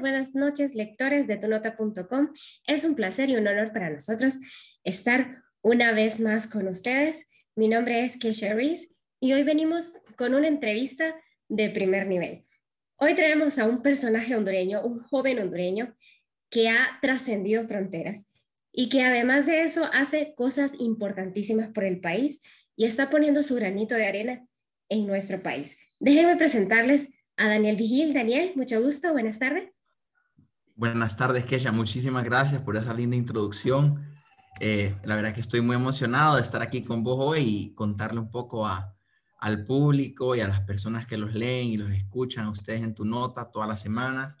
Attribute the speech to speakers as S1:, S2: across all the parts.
S1: buenas noches, lectores de tonota.com Es un placer y un honor para nosotros estar una vez más con ustedes. Mi nombre es Keisha Reese y hoy venimos con una entrevista de primer nivel. Hoy traemos a un personaje hondureño, un joven hondureño que ha trascendido fronteras y que además de eso hace cosas importantísimas por el país y está poniendo su granito de arena en nuestro país. Déjenme presentarles a Daniel Vigil. Daniel, mucho gusto, buenas tardes.
S2: Buenas tardes, Kesha. Muchísimas gracias por esa linda introducción. Eh, la verdad que estoy muy emocionado de estar aquí con vos hoy y contarle un poco a, al público y a las personas que los leen y los escuchan a ustedes en tu nota todas las semanas,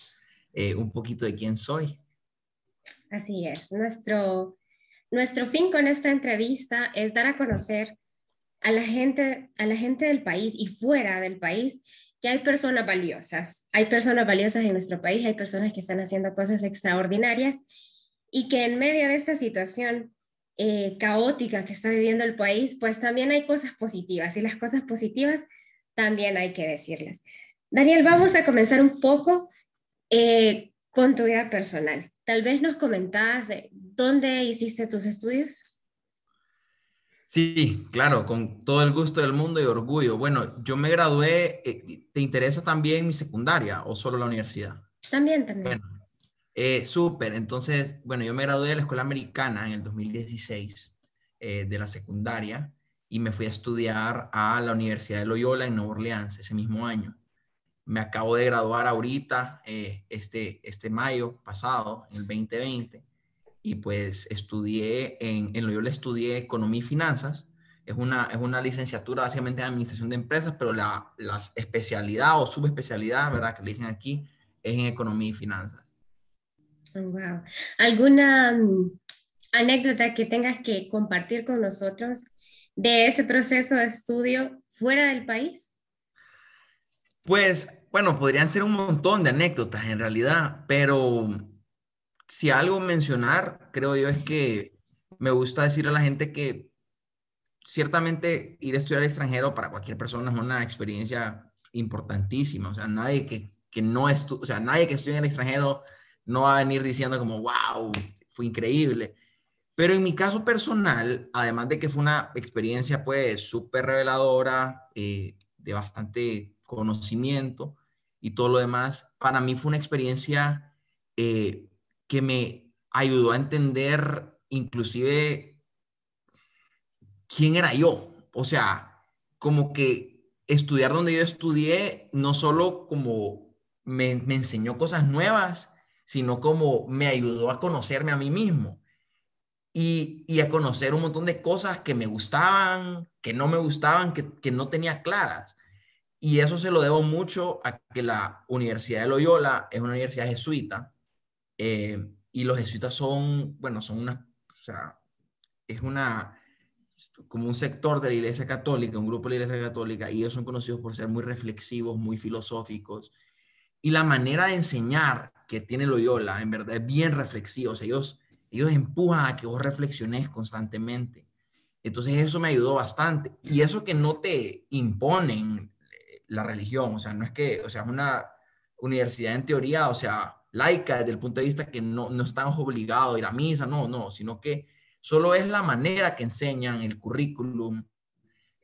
S2: eh, un poquito de quién soy.
S1: Así es. Nuestro, nuestro fin con esta entrevista es dar a conocer a la gente, a la gente del país y fuera del país que hay personas valiosas, hay personas valiosas en nuestro país, hay personas que están haciendo cosas extraordinarias y que en medio de esta situación eh, caótica que está viviendo el país, pues también hay cosas positivas y las cosas positivas también hay que decirlas. Daniel, vamos a comenzar un poco eh, con tu vida personal. Tal vez nos comentabas dónde hiciste tus
S2: estudios. Sí, claro, con todo el gusto del mundo y orgullo. Bueno, yo me gradué, eh, ¿te interesa también mi secundaria o solo la universidad? También, también. Eh, súper, entonces, bueno, yo me gradué de la escuela americana en el 2016, eh, de la secundaria, y me fui a estudiar a la Universidad de Loyola en Nueva Orleans ese mismo año. Me acabo de graduar ahorita, este, este mayo pasado, en el 2020 y pues estudié en, lo yo le estudié Economía y Finanzas. Es una, es una licenciatura básicamente en Administración de Empresas, pero la, especialidad o subespecialidad, ¿verdad? Que le dicen aquí, es en Economía y Finanzas.
S1: Oh, wow. ¿Alguna mm, anécdota que tengas que compartir con nosotros de ese proceso de estudio fuera del país?
S2: Pues, bueno, podrían ser un montón de anécdotas en realidad, pero si algo mencionar, creo yo es que me gusta decir a la gente que ciertamente ir a estudiar al extranjero para cualquier persona es una experiencia importantísima. O sea, nadie que, no estu o sea, nadie que estudie en el extranjero no va a venir diciendo como, wow, fue increíble. Pero en mi caso personal, además de que fue una experiencia pues súper reveladora, eh, de bastante conocimiento y todo lo demás, para mí fue una experiencia eh, que me ayudó a entender inclusive quién era yo. O sea, como que estudiar donde yo estudié no solo como me, enseñó cosas nuevas, sino como me ayudó a conocerme a mí mismo. Y, a conocer un montón de cosas que me gustaban, que no me gustaban, que, no tenía claras. Y eso se lo debo mucho a que la Universidad de Loyola es una universidad jesuita eh, y los jesuitas son, bueno, son una, o sea, es una, como un sector de la Iglesia Católica, un grupo de la Iglesia Católica, y ellos son conocidos por ser muy reflexivos, muy filosóficos. Y la manera de enseñar que tiene Loyola, en verdad, es bien reflexivos O sea, ellos, ellos empujan a que vos reflexiones constantemente. Entonces, eso me ayudó bastante. Y eso que no te imponen eh, la religión, o sea, no es que, o sea, es una universidad en teoría, o sea, laica desde el punto de vista que no, no estamos obligados a ir a misa, no, no, sino que solo es la manera que enseñan el currículum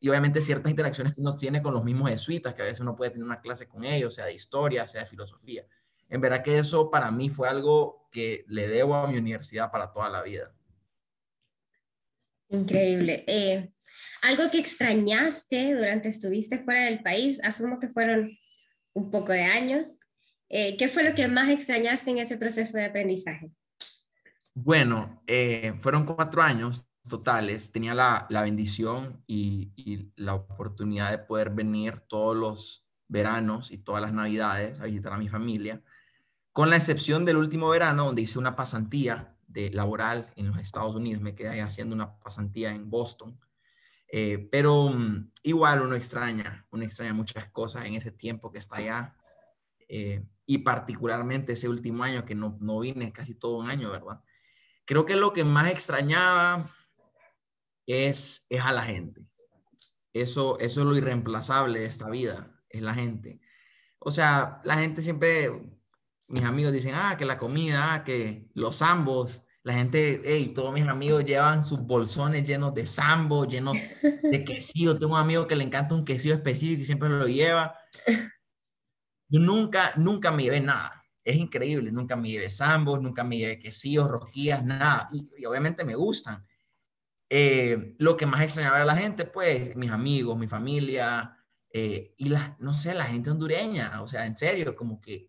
S2: y obviamente ciertas interacciones que uno tiene con los mismos jesuitas, que a veces uno puede tener una clase con ellos, sea de historia, sea de filosofía. En verdad que eso para mí fue algo que le debo a mi universidad para toda la vida.
S1: Increíble. Eh, algo que extrañaste durante estuviste fuera del país, asumo que fueron un poco de años, eh, ¿Qué fue lo que más extrañaste en ese proceso de aprendizaje?
S2: Bueno, eh, fueron cuatro años totales. Tenía la, la bendición y, y, la oportunidad de poder venir todos los veranos y todas las navidades a visitar a mi familia, con la excepción del último verano donde hice una pasantía de laboral en los Estados Unidos. Me quedé ahí haciendo una pasantía en Boston. Eh, pero mm, igual uno extraña, uno extraña muchas cosas en ese tiempo que está allá y particularmente ese último año que no, no vine casi todo un año, ¿verdad? Creo que lo que más extrañaba es, es a la gente. Eso, eso es lo irreemplazable de esta vida, es la gente. O sea, la gente siempre, mis amigos dicen, ah, que la comida, ah, que los zambos, la gente, hey, todos mis amigos llevan sus bolsones llenos de zambos, llenos de quesillo. Tengo un amigo que le encanta un quesillo específico y siempre lo lleva nunca, nunca me llevé nada. Es increíble, nunca me llevé sambos, nunca me llevé quesillos, rosquillas, nada. Y, obviamente me gustan. Eh, lo que más extrañaba a la gente, pues, mis amigos, mi familia, eh, y la, no sé, la gente hondureña, o sea, en serio, como que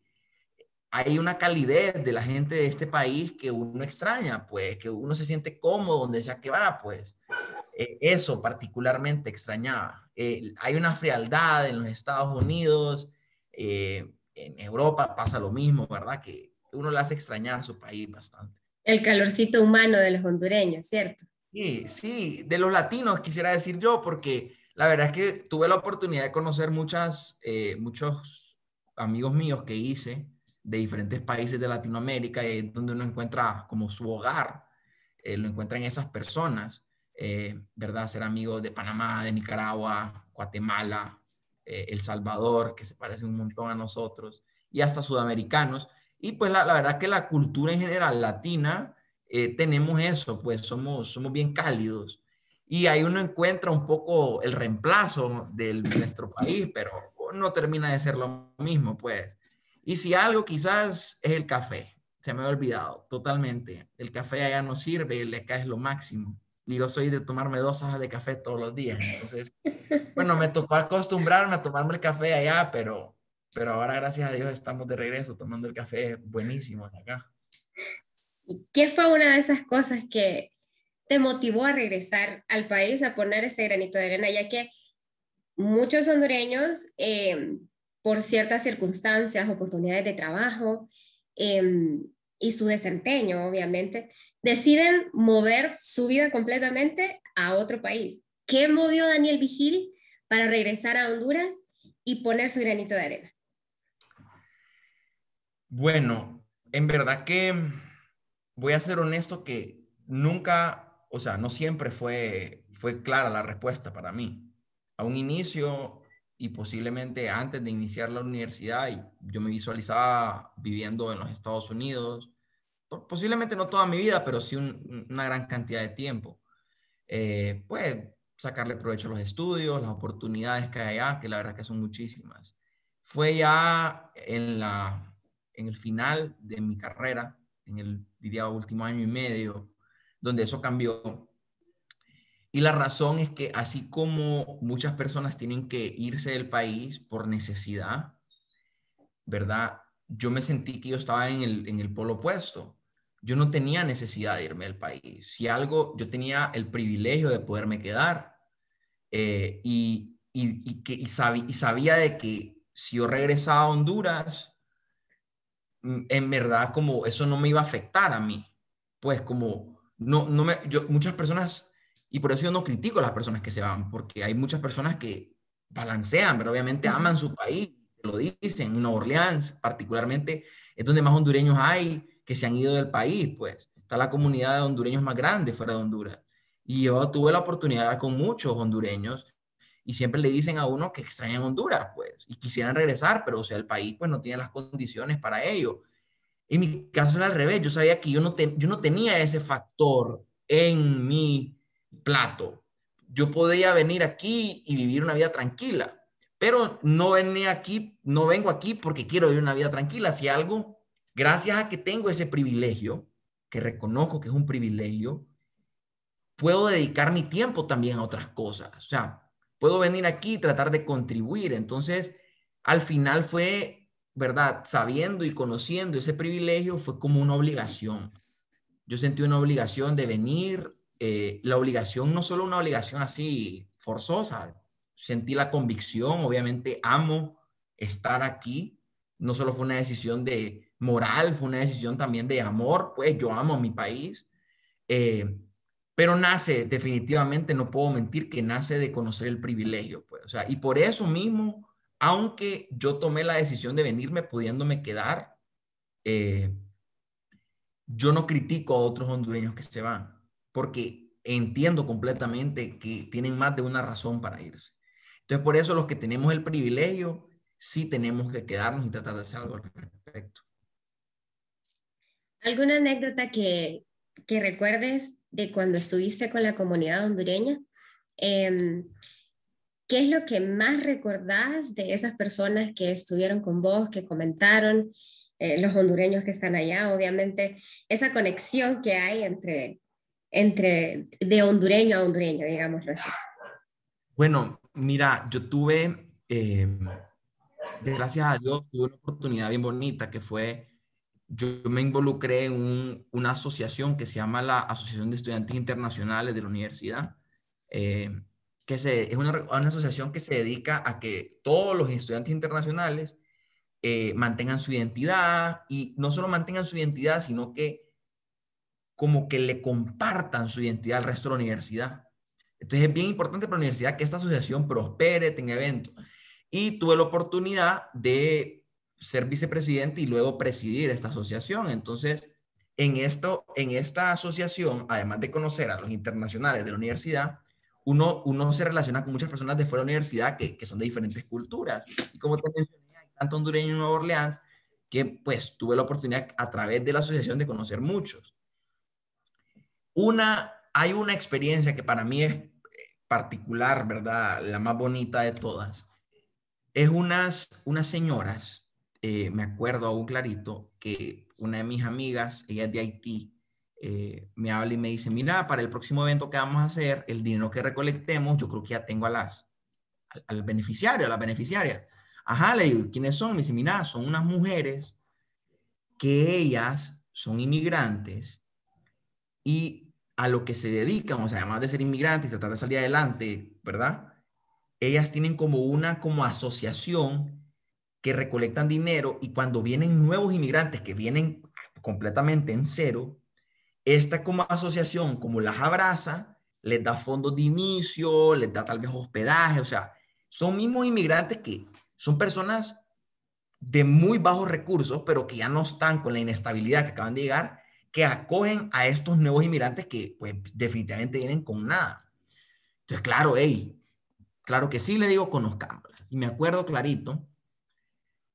S2: hay una calidez de la gente de este país que uno extraña, pues, que uno se siente cómodo donde sea que va, pues. Eh, eso particularmente extrañaba. hay una frialdad en los Estados Unidos, eh, en Europa pasa lo mismo, ¿verdad? Que uno le hace extrañar su país bastante.
S1: El calorcito humano de los hondureños, ¿cierto?
S2: Sí, sí, de los latinos quisiera decir yo, porque la verdad es que tuve la oportunidad de conocer muchas, eh, muchos amigos míos que hice de diferentes países de Latinoamérica, y donde uno encuentra como su hogar, eh, lo encuentran esas personas, ¿verdad? Ser amigos de Panamá, de Nicaragua, Guatemala, eh, el Salvador, que se parece un montón a nosotros, y hasta sudamericanos. Y pues la, verdad que la cultura en general latina, eh, tenemos eso, pues somos, somos bien cálidos. Y ahí uno encuentra un poco el reemplazo de nuestro país, pero no termina de ser lo mismo, pues. Y si algo quizás es el café, se me ha olvidado totalmente. El café allá no sirve, el acá es lo máximo y yo soy de tomarme dos tazas de café todos los días. Entonces, bueno, me tocó acostumbrarme a tomarme el café allá, pero, pero ahora gracias a Dios estamos de regreso tomando el café buenísimo acá.
S1: ¿Y qué fue una de esas cosas que te motivó a regresar al país, a poner ese granito de arena? Ya que muchos hondureños, eh, por ciertas circunstancias, oportunidades de trabajo, eh, y su desempeño, obviamente, deciden mover su vida completamente a otro país. ¿Qué movió Daniel Vigil para regresar a Honduras y poner su granito de arena?
S2: Bueno, en verdad que voy a ser honesto que nunca, o sea, no siempre fue, fue clara la respuesta para mí. A un inicio y posiblemente antes de iniciar la universidad, yo me visualizaba viviendo en los Estados Unidos, posiblemente no toda mi vida, pero sí una gran cantidad de tiempo. Eh, pues sacarle provecho a los estudios, las oportunidades que hay allá, que la verdad que son muchísimas. Fue ya en, la, en el final de mi carrera, en el, diría, último año y medio, donde eso cambió y la razón es que así como muchas personas tienen que irse del país por necesidad, ¿verdad? Yo me sentí que yo estaba en el, en el polo opuesto. Yo no tenía necesidad de irme del país. Si algo, yo tenía el privilegio de poderme quedar. Eh, y, y, y, que, y, sabía, y sabía de que si yo regresaba a Honduras, mm, en verdad como eso no me iba a afectar a mí. Pues como no, no me, yo, muchas personas y por eso yo no critico a las personas que se van, porque hay muchas personas que balancean, pero obviamente aman su país, lo dicen. En Nueva Orleans, particularmente, es donde más hondureños hay que se han ido del país, pues. Está la comunidad de hondureños más grande fuera de Honduras. Y yo tuve la oportunidad con muchos hondureños y siempre le dicen a uno que en Honduras, pues, y quisieran regresar, pero o sea, el país pues no tiene las condiciones para ello. En mi caso era al revés, yo sabía que yo no, yo no tenía ese factor en mi plato. Yo podía venir aquí y vivir una vida tranquila, pero no venía aquí, no vengo aquí porque quiero vivir una vida tranquila. Si algo, gracias a que tengo ese privilegio, que reconozco que es un privilegio, puedo dedicar mi tiempo también a otras cosas. O sea, puedo venir aquí y tratar de contribuir. Entonces, al final fue, ¿verdad? Sabiendo y conociendo ese privilegio, fue como una obligación. Yo sentí una obligación de venir eh, la obligación no solo una obligación así forzosa, sentí la convicción, obviamente amo estar aquí, no solo fue una decisión de moral, fue una decisión también de amor, pues yo amo mi país, eh, pero nace definitivamente, no puedo mentir que nace de conocer el privilegio, pues, o sea, y por eso mismo, aunque yo tomé la decisión de venirme pudiéndome quedar, eh, yo no critico a otros hondureños que se van porque entiendo completamente que tienen más de una razón para irse. Entonces, por eso los que tenemos el privilegio, sí tenemos que quedarnos y tratar de hacer algo al respecto.
S1: ¿Alguna anécdota que, que recuerdes de cuando estuviste con la comunidad hondureña? Em, ¿Qué es lo que más recordás de esas personas que estuvieron con vos, que comentaron, eh, los hondureños que están allá? Obviamente, esa conexión que hay entre entre, de hondureño a hondureño, digamos así?
S2: Bueno, mira, yo tuve, eh, gracias a Dios, tuve una oportunidad bien bonita que fue, yo me involucré en una asociación que se llama la Asociación de Estudiantes Internacionales de la Universidad. Eh, que es una, asociación que se dedica a que todos los estudiantes internacionales eh, mantengan su identidad y no solo mantengan su identidad, sino que como que le compartan su identidad al resto de la universidad. Entonces es bien importante para la universidad que esta asociación prospere, tenga eventos. Y tuve la oportunidad de ser vicepresidente y luego presidir esta asociación. Entonces, en, esto, en esta asociación, además de conocer a los internacionales de la universidad, uno, uno se relaciona con muchas personas de fuera de la universidad que, que son de diferentes culturas. Y como te mencioné, hay tanto hondureño en Nueva Orleans que pues tuve la oportunidad a través de la asociación de conocer muchos. Una, hay una experiencia que para mí es eh, particular, ¿verdad? La más bonita de todas. Es unas, unas señoras, eh, me acuerdo aún clarito, que una de mis amigas, ella es de Haití, eh, me habla y me dice, mira, para el próximo evento que vamos a hacer, el dinero que recolectemos, yo creo que ya tengo a las, al, beneficiario, a las beneficiarias. Ajá, le digo, ¿quiénes son? Me dice, mira, son unas mujeres que ellas son inmigrantes y a lo que se dedican, o sea, además de ser inmigrantes y tratar de salir adelante, ¿verdad? Ellas tienen como una como asociación que recolectan dinero y cuando vienen nuevos inmigrantes que vienen completamente en cero, esta como asociación, como las abraza, les da fondos de inicio, les da tal vez hospedaje, o sea, son mismos inmigrantes que son personas de muy bajos recursos, pero que ya no están con la inestabilidad que acaban de llegar que acogen a estos nuevos inmigrantes que pues definitivamente vienen con nada. Entonces, claro, hey, claro que sí le digo conozcámoslas. Y me acuerdo clarito,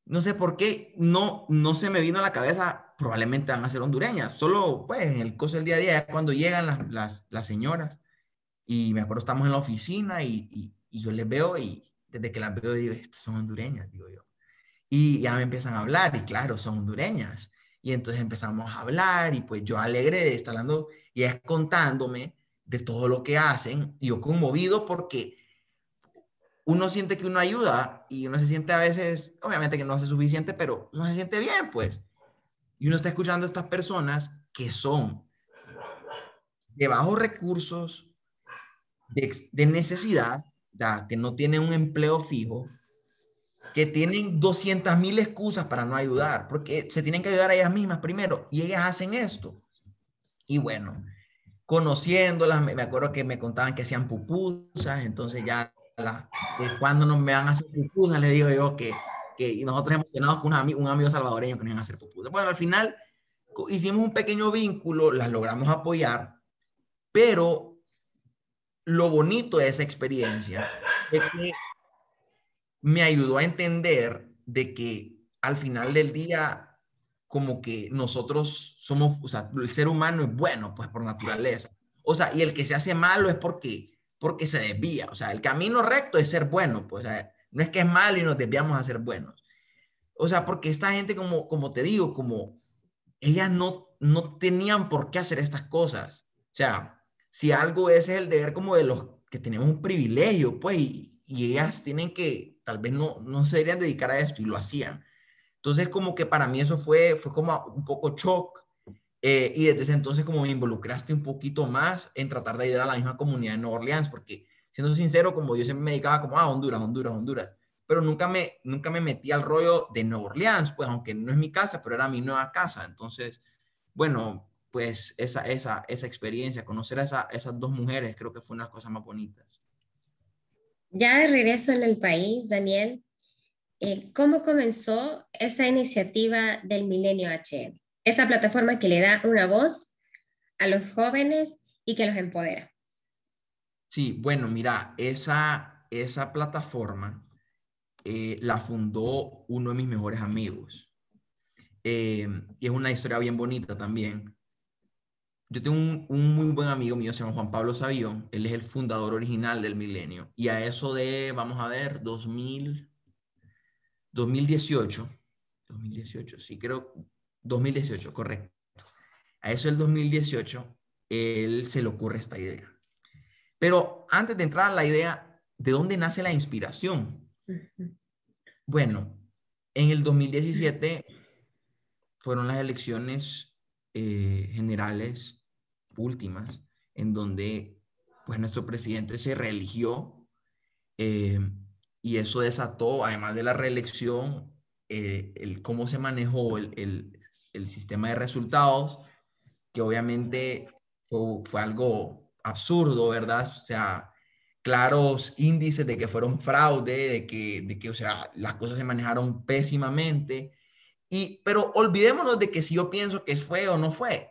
S2: no sé por qué, no, no se me vino a la cabeza, probablemente van a ser hondureñas, solo pues en el coso del día a día, cuando llegan las, señoras, y me acuerdo estamos en la oficina y, y, yo les veo y desde que las veo digo, estas son hondureñas, digo yo. Y ya me empiezan a hablar y claro, son hondureñas. Y entonces empezamos a hablar y pues yo alegre de estar hablando y es contándome de todo lo que hacen. Y yo conmovido porque uno siente que uno ayuda y uno se siente a veces, obviamente que no hace suficiente, pero uno se siente bien, pues. Y uno está escuchando a estas personas que son de bajos recursos, de, necesidad, ya que no tienen un empleo fijo, que tienen 200 mil excusas para no ayudar, porque se tienen que ayudar a ellas mismas primero y ellas hacen esto. Y bueno, conociéndolas, me, acuerdo que me contaban que hacían pupusas, entonces ya eh, cuando nos me van a hacer pupusas, les digo yo que, que nosotros emocionados con un, amigo salvadoreño que nos a hacer pupusas. Bueno, al final hicimos un pequeño vínculo, las logramos apoyar, pero lo bonito de esa experiencia es que me ayudó a entender de que al final del día, como que nosotros somos, o sea, el ser humano es bueno, pues por naturaleza. O sea, y el que se hace malo es porque, porque se desvía. O sea, el camino recto es ser bueno, pues no es que es malo y nos desviamos a ser buenos. O sea, porque esta gente, como, como te digo, como ellas no, no tenían por qué hacer estas cosas. O sea, si algo es el deber como de los que tenemos un privilegio, pues, y ellas tienen que, tal vez no, no se deberían dedicar a esto y lo hacían. Entonces como que para mí eso fue, fue como un poco shock eh, y desde entonces como me involucraste un poquito más en tratar de ayudar a la misma comunidad de Nueva Orleans porque siendo sincero como yo siempre me dedicaba como a Honduras, Honduras, Honduras pero nunca me, nunca me metí al rollo de Nueva Orleans, pues aunque no es mi casa, pero era mi nueva casa. Entonces, bueno, pues esa, esa, esa experiencia, conocer a esas dos mujeres, creo que fue una de las cosas más bonitas.
S1: Ya de regreso en el país, Daniel, eh, ¿cómo comenzó esa iniciativa del Milenio HM? Esa plataforma que le da una voz a los jóvenes y que los empodera.
S2: Sí, bueno, mira, esa, esa plataforma eh, la fundó uno de mis mejores amigos. Eh, y es una historia bien bonita también, yo tengo un, muy buen amigo mío, se llama Juan Pablo Sabión, él es el fundador original del Milenio, y a eso de, vamos a ver, 2000, 2018, 2018, sí, creo, 2018, correcto. A eso del 2018, él se le ocurre esta idea. Pero antes de entrar a la idea, ¿de dónde nace la inspiración? Bueno, en el 2017 fueron las elecciones eh, generales últimas, en donde pues nuestro presidente se reeligió eh, y eso desató, además de la reelección, eh, el cómo se manejó el, sistema de resultados, que obviamente fue, algo absurdo, ¿verdad? O sea, claros índices de que fueron fraude, de que, o sea, las cosas se manejaron pésimamente pero olvidémonos de que si yo pienso que fue o no fue.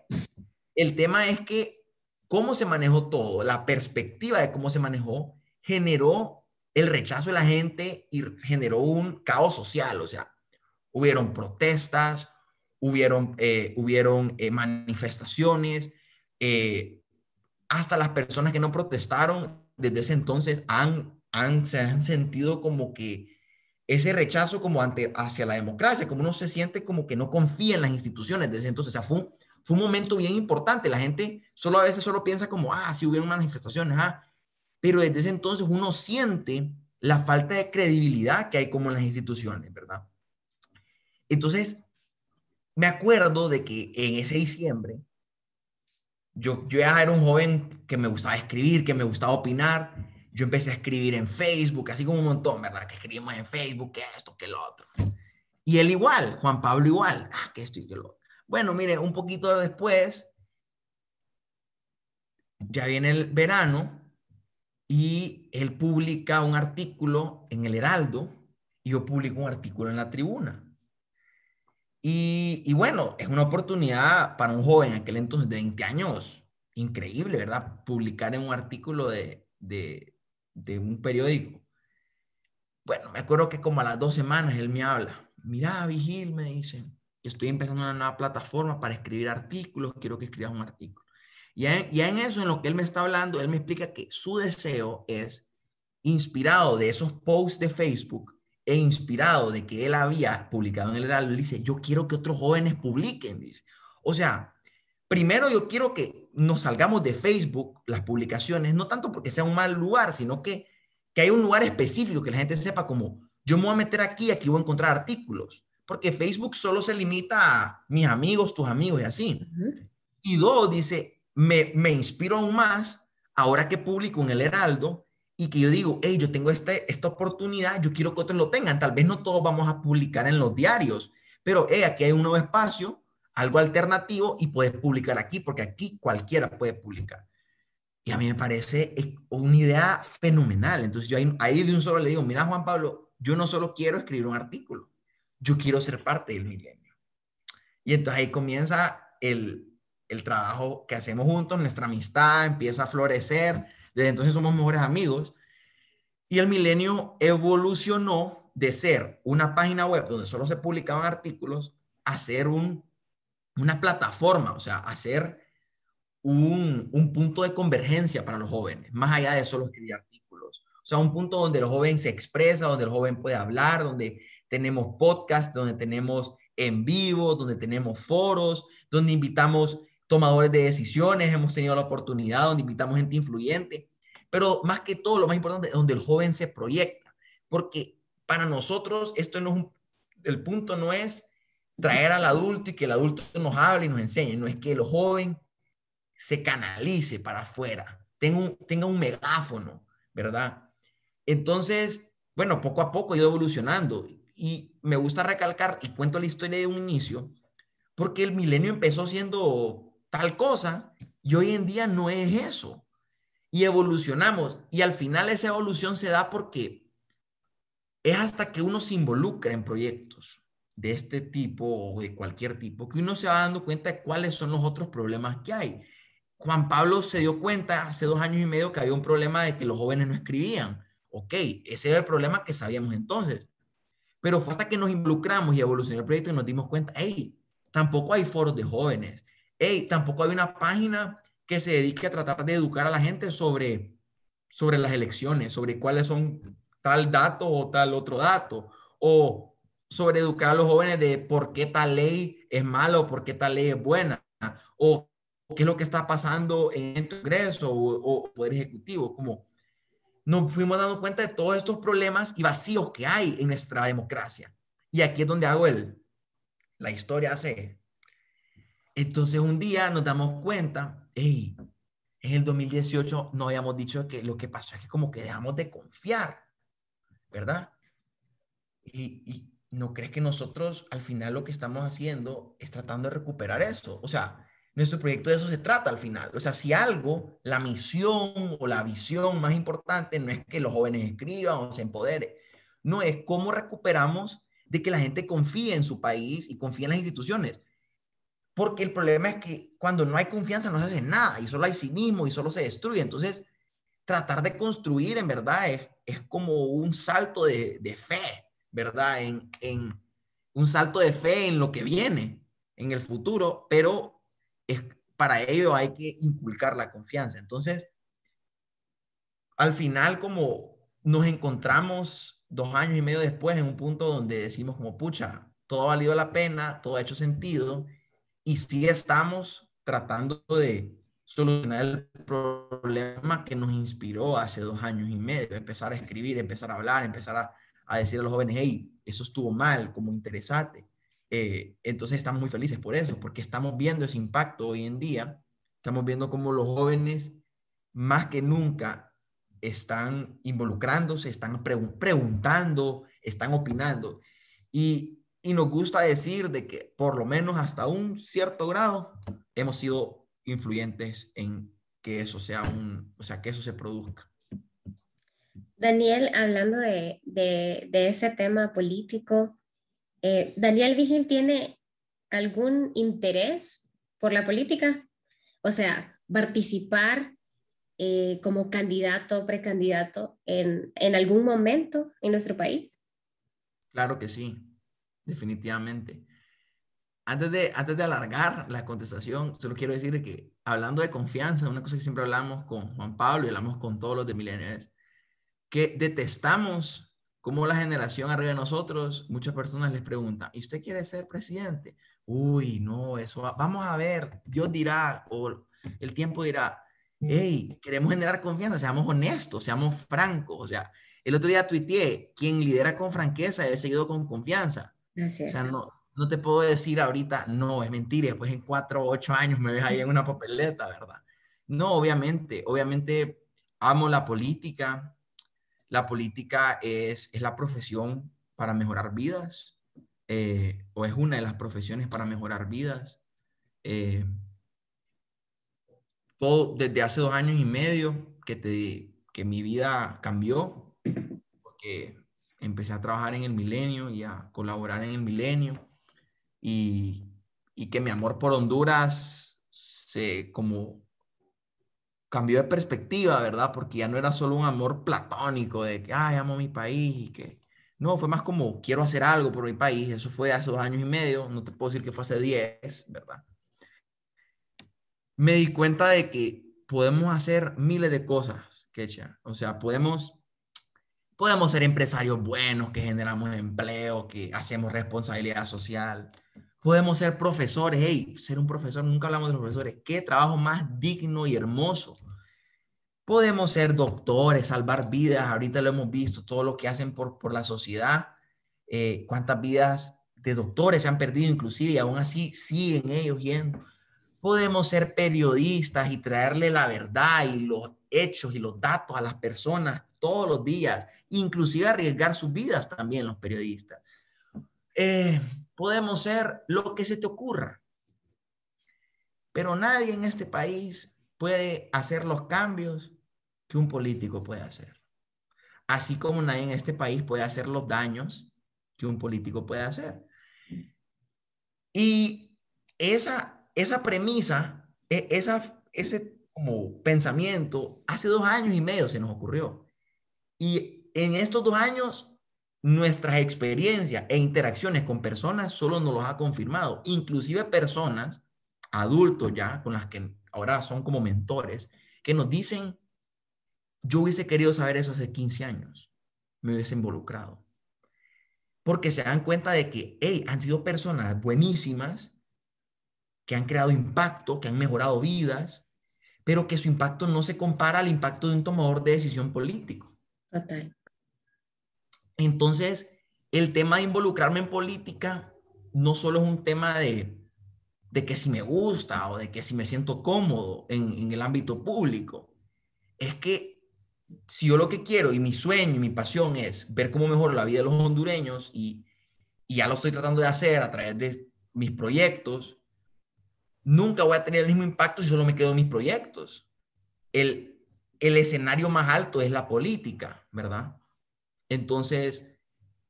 S2: El tema es que cómo se manejó todo, la perspectiva de cómo se manejó, generó el rechazo de la gente y generó un caos social. O sea, hubieron protestas, hubieron, eh, hubieron eh, manifestaciones, eh, hasta las personas que no protestaron desde ese entonces han, han, se han sentido como que ese rechazo como ante, hacia la democracia, como uno se siente como que no confía en las instituciones desde entonces. O fue un, fue un momento bien importante. La gente solo a veces solo piensa como, ah, si hubiera una manifestación, ah Pero desde ese entonces uno siente la falta de credibilidad que hay como en las instituciones, ¿verdad? Entonces, me acuerdo de que en ese diciembre, yo, yo ya era un joven que me gustaba escribir, que me gustaba opinar, yo empecé a escribir en Facebook, así como un montón, ¿verdad? Que escribimos en Facebook, que esto, que lo otro. Y él igual, Juan Pablo igual, ah, que esto y que lo otro. Bueno, mire, un poquito después, ya viene el verano y él publica un artículo en el Heraldo y yo publico un artículo en la tribuna. Y, bueno, es una oportunidad para un joven, aquel entonces de 20 años, increíble, ¿verdad? Publicar en un artículo de, de un periódico. Bueno, me acuerdo que como a las dos semanas él me habla. Mira, Vigil, me dice, estoy empezando una nueva plataforma para escribir artículos, quiero que escribas un artículo. Y en, en eso, en lo que él me está hablando, él me explica que su deseo es, inspirado de esos posts de Facebook e inspirado de que él había publicado en el Heraldo, dice, yo quiero que otros jóvenes publiquen, dice. O sea, Primero yo quiero que nos salgamos de Facebook, las publicaciones, no tanto porque sea un mal lugar, sino que, hay un lugar específico que la gente sepa como, yo me voy a meter aquí, aquí voy a encontrar artículos, porque Facebook solo se limita a mis amigos, tus amigos y así. Y dos, dice, me, me inspiro aún más ahora que publico en el Heraldo y que yo digo, hey, yo tengo este, esta oportunidad, yo quiero que otros lo tengan. Tal vez no todos vamos a publicar en los diarios, pero hey, aquí hay un nuevo espacio algo alternativo y puedes publicar aquí, porque aquí cualquiera puede publicar. Y a mí me parece eh, una idea fenomenal. Entonces yo ahí, de un solo le digo, mira Juan Pablo, yo no solo quiero escribir un artículo, yo quiero ser parte del milenio. Y entonces ahí comienza el, el trabajo que hacemos juntos, nuestra amistad empieza a florecer, desde entonces somos mejores amigos. Y el milenio evolucionó de ser una página web donde solo se publicaban artículos a ser un una plataforma, o sea, hacer un, punto de convergencia para los jóvenes, más allá de solo escribir artículos. O sea, un punto donde el joven se expresa, donde el joven puede hablar, donde tenemos podcasts, donde tenemos en vivo, donde tenemos foros, donde invitamos tomadores de decisiones, hemos tenido la oportunidad, donde invitamos gente influyente, pero más que todo, lo más importante es donde el joven se proyecta, porque para nosotros esto no es el punto no es traer al adulto y que el adulto nos hable y nos enseñe, no es que el joven se canalice para afuera, tenga un, tenga un megáfono, ¿verdad? Entonces, bueno, poco a poco he ido evolucionando y me gusta recalcar y cuento la historia de un inicio, porque el milenio empezó siendo tal cosa y hoy en día no es eso. Y evolucionamos y al final esa evolución se da porque es hasta que uno se involucra en proyectos de este tipo o de cualquier tipo, que uno se va dando cuenta de cuáles son los otros problemas que hay. Juan Pablo se dio cuenta hace dos años y medio que había un problema de que los jóvenes no escribían. Ok, ese era el problema que sabíamos entonces. Pero fue hasta que nos involucramos y evolucionó el proyecto y nos dimos cuenta, hey, tampoco hay foros de jóvenes, hey, tampoco hay una página que se dedique a tratar de educar a la gente sobre, sobre las elecciones, sobre cuáles son tal dato o tal otro dato, o sobre educar a los jóvenes de por qué tal ley es mala o por qué tal ley es buena, o qué es lo que está pasando en el Congreso o, o Poder Ejecutivo, como nos fuimos dando cuenta de todos estos problemas y vacíos que hay en nuestra democracia. Y aquí es donde hago el, la historia hace. Entonces un día nos damos cuenta, hey, en el 2018 no habíamos dicho que lo que pasó es que como que dejamos de confiar, ¿verdad? y, ¿no crees que nosotros al final lo que estamos haciendo es tratando de recuperar eso? O sea, nuestro proyecto de eso se trata al final. O sea, si algo, la misión o la visión más importante no es que los jóvenes escriban o se empoderen, no es cómo recuperamos de que la gente confíe en su país y confíe en las instituciones. Porque el problema es que cuando no hay confianza no se hace nada y solo hay cinismo y solo se destruye. Entonces, tratar de construir en verdad es, es como un salto de, de fe ¿verdad? En, en un salto de fe en lo que viene, en el futuro, pero es, para ello hay que inculcar la confianza. Entonces, al final, como nos encontramos dos años y medio después en un punto donde decimos como, pucha, todo ha valido la pena, todo ha hecho sentido, y sí estamos tratando de solucionar el problema que nos inspiró hace dos años y medio, empezar a escribir, empezar a hablar, empezar a a decir a los jóvenes, hey, eso estuvo mal, como interesate. Eh, entonces estamos muy felices por eso, porque estamos viendo ese impacto hoy en día, estamos viendo cómo los jóvenes más que nunca están involucrándose, están preguntando, están opinando. Y, y nos gusta decir de que por lo menos hasta un cierto grado hemos sido influyentes en que eso sea un, o sea, que eso se produzca.
S1: Daniel, hablando de, ese tema político, eh, ¿Daniel Vigil tiene algún interés por la política? O sea, participar eh, como candidato, precandidato en, algún momento en nuestro país?
S2: Claro que sí, definitivamente. Antes de, antes de alargar la contestación, solo quiero decir que hablando de confianza, una cosa que siempre hablamos con Juan Pablo y hablamos con todos los de Millennials, que detestamos como la generación arriba de nosotros, muchas personas les preguntan, ¿y usted quiere ser presidente? Uy, no, eso vamos a ver, Dios dirá, o el tiempo dirá, mm. hey, queremos generar confianza, seamos honestos, seamos francos, o sea, el otro día tuiteé, quien lidera con franqueza es seguido con confianza. O sea, no, no te puedo decir ahorita, no, es mentira, después en cuatro o ocho años me ves ahí en una papeleta, ¿verdad? No, obviamente, obviamente amo la política, la política es, la profesión para mejorar vidas, eh, o es una de las profesiones para mejorar vidas. Eh, todo desde hace dos años y medio que, te, que mi vida cambió, porque empecé a trabajar en el milenio y a colaborar en el milenio, y, y que mi amor por Honduras se como cambió de perspectiva, ¿verdad? Porque ya no era solo un amor platónico de que, ay, amo mi país y que... No, fue más como, quiero hacer algo por mi país. Eso fue hace dos años y medio, no te puedo decir que fue hace diez, ¿verdad? Me di cuenta de que podemos hacer miles de cosas, Kecha. O sea, podemos podemos ser empresarios buenos que generamos empleo, que hacemos responsabilidad social. Podemos ser profesores. Hey, ser un profesor, nunca hablamos de profesores. Qué trabajo más digno y hermoso. Podemos ser doctores, salvar vidas, ahorita lo hemos visto, todo lo que hacen por, por la sociedad, eh, cuántas vidas de doctores se han perdido inclusive y aún así siguen ellos yendo. Podemos ser periodistas y traerle la verdad y los hechos y los datos a las personas todos los días, inclusive arriesgar sus vidas también los periodistas. Eh, podemos ser lo que se te ocurra, pero nadie en este país puede hacer los cambios que un político puede hacer. Así como nadie en este país puede hacer los daños que un político puede hacer. Y esa, esa premisa, e, esa, ese como pensamiento, hace dos años y medio se nos ocurrió. Y en estos dos años, nuestras experiencias e interacciones con personas solo nos los ha confirmado, inclusive personas, adultos ya, con las que ahora son como mentores, que nos dicen, yo hubiese querido saber eso hace 15 años. Me hubiese involucrado. Porque se dan cuenta de que, hey, han sido personas buenísimas, que han creado impacto, que han mejorado vidas, pero que su impacto no se compara al impacto de un tomador de decisión político. Total. Entonces, el tema de involucrarme en política no solo es un tema de, que si me gusta o de que si me siento cómodo en, en el ámbito público, es que si yo lo que quiero y mi sueño y mi pasión es ver cómo mejora la vida de los hondureños y, ya lo estoy tratando de hacer a través de mis proyectos, nunca voy a tener el mismo impacto si solo me quedo en mis proyectos. El, el escenario más alto es la política, ¿verdad? Entonces,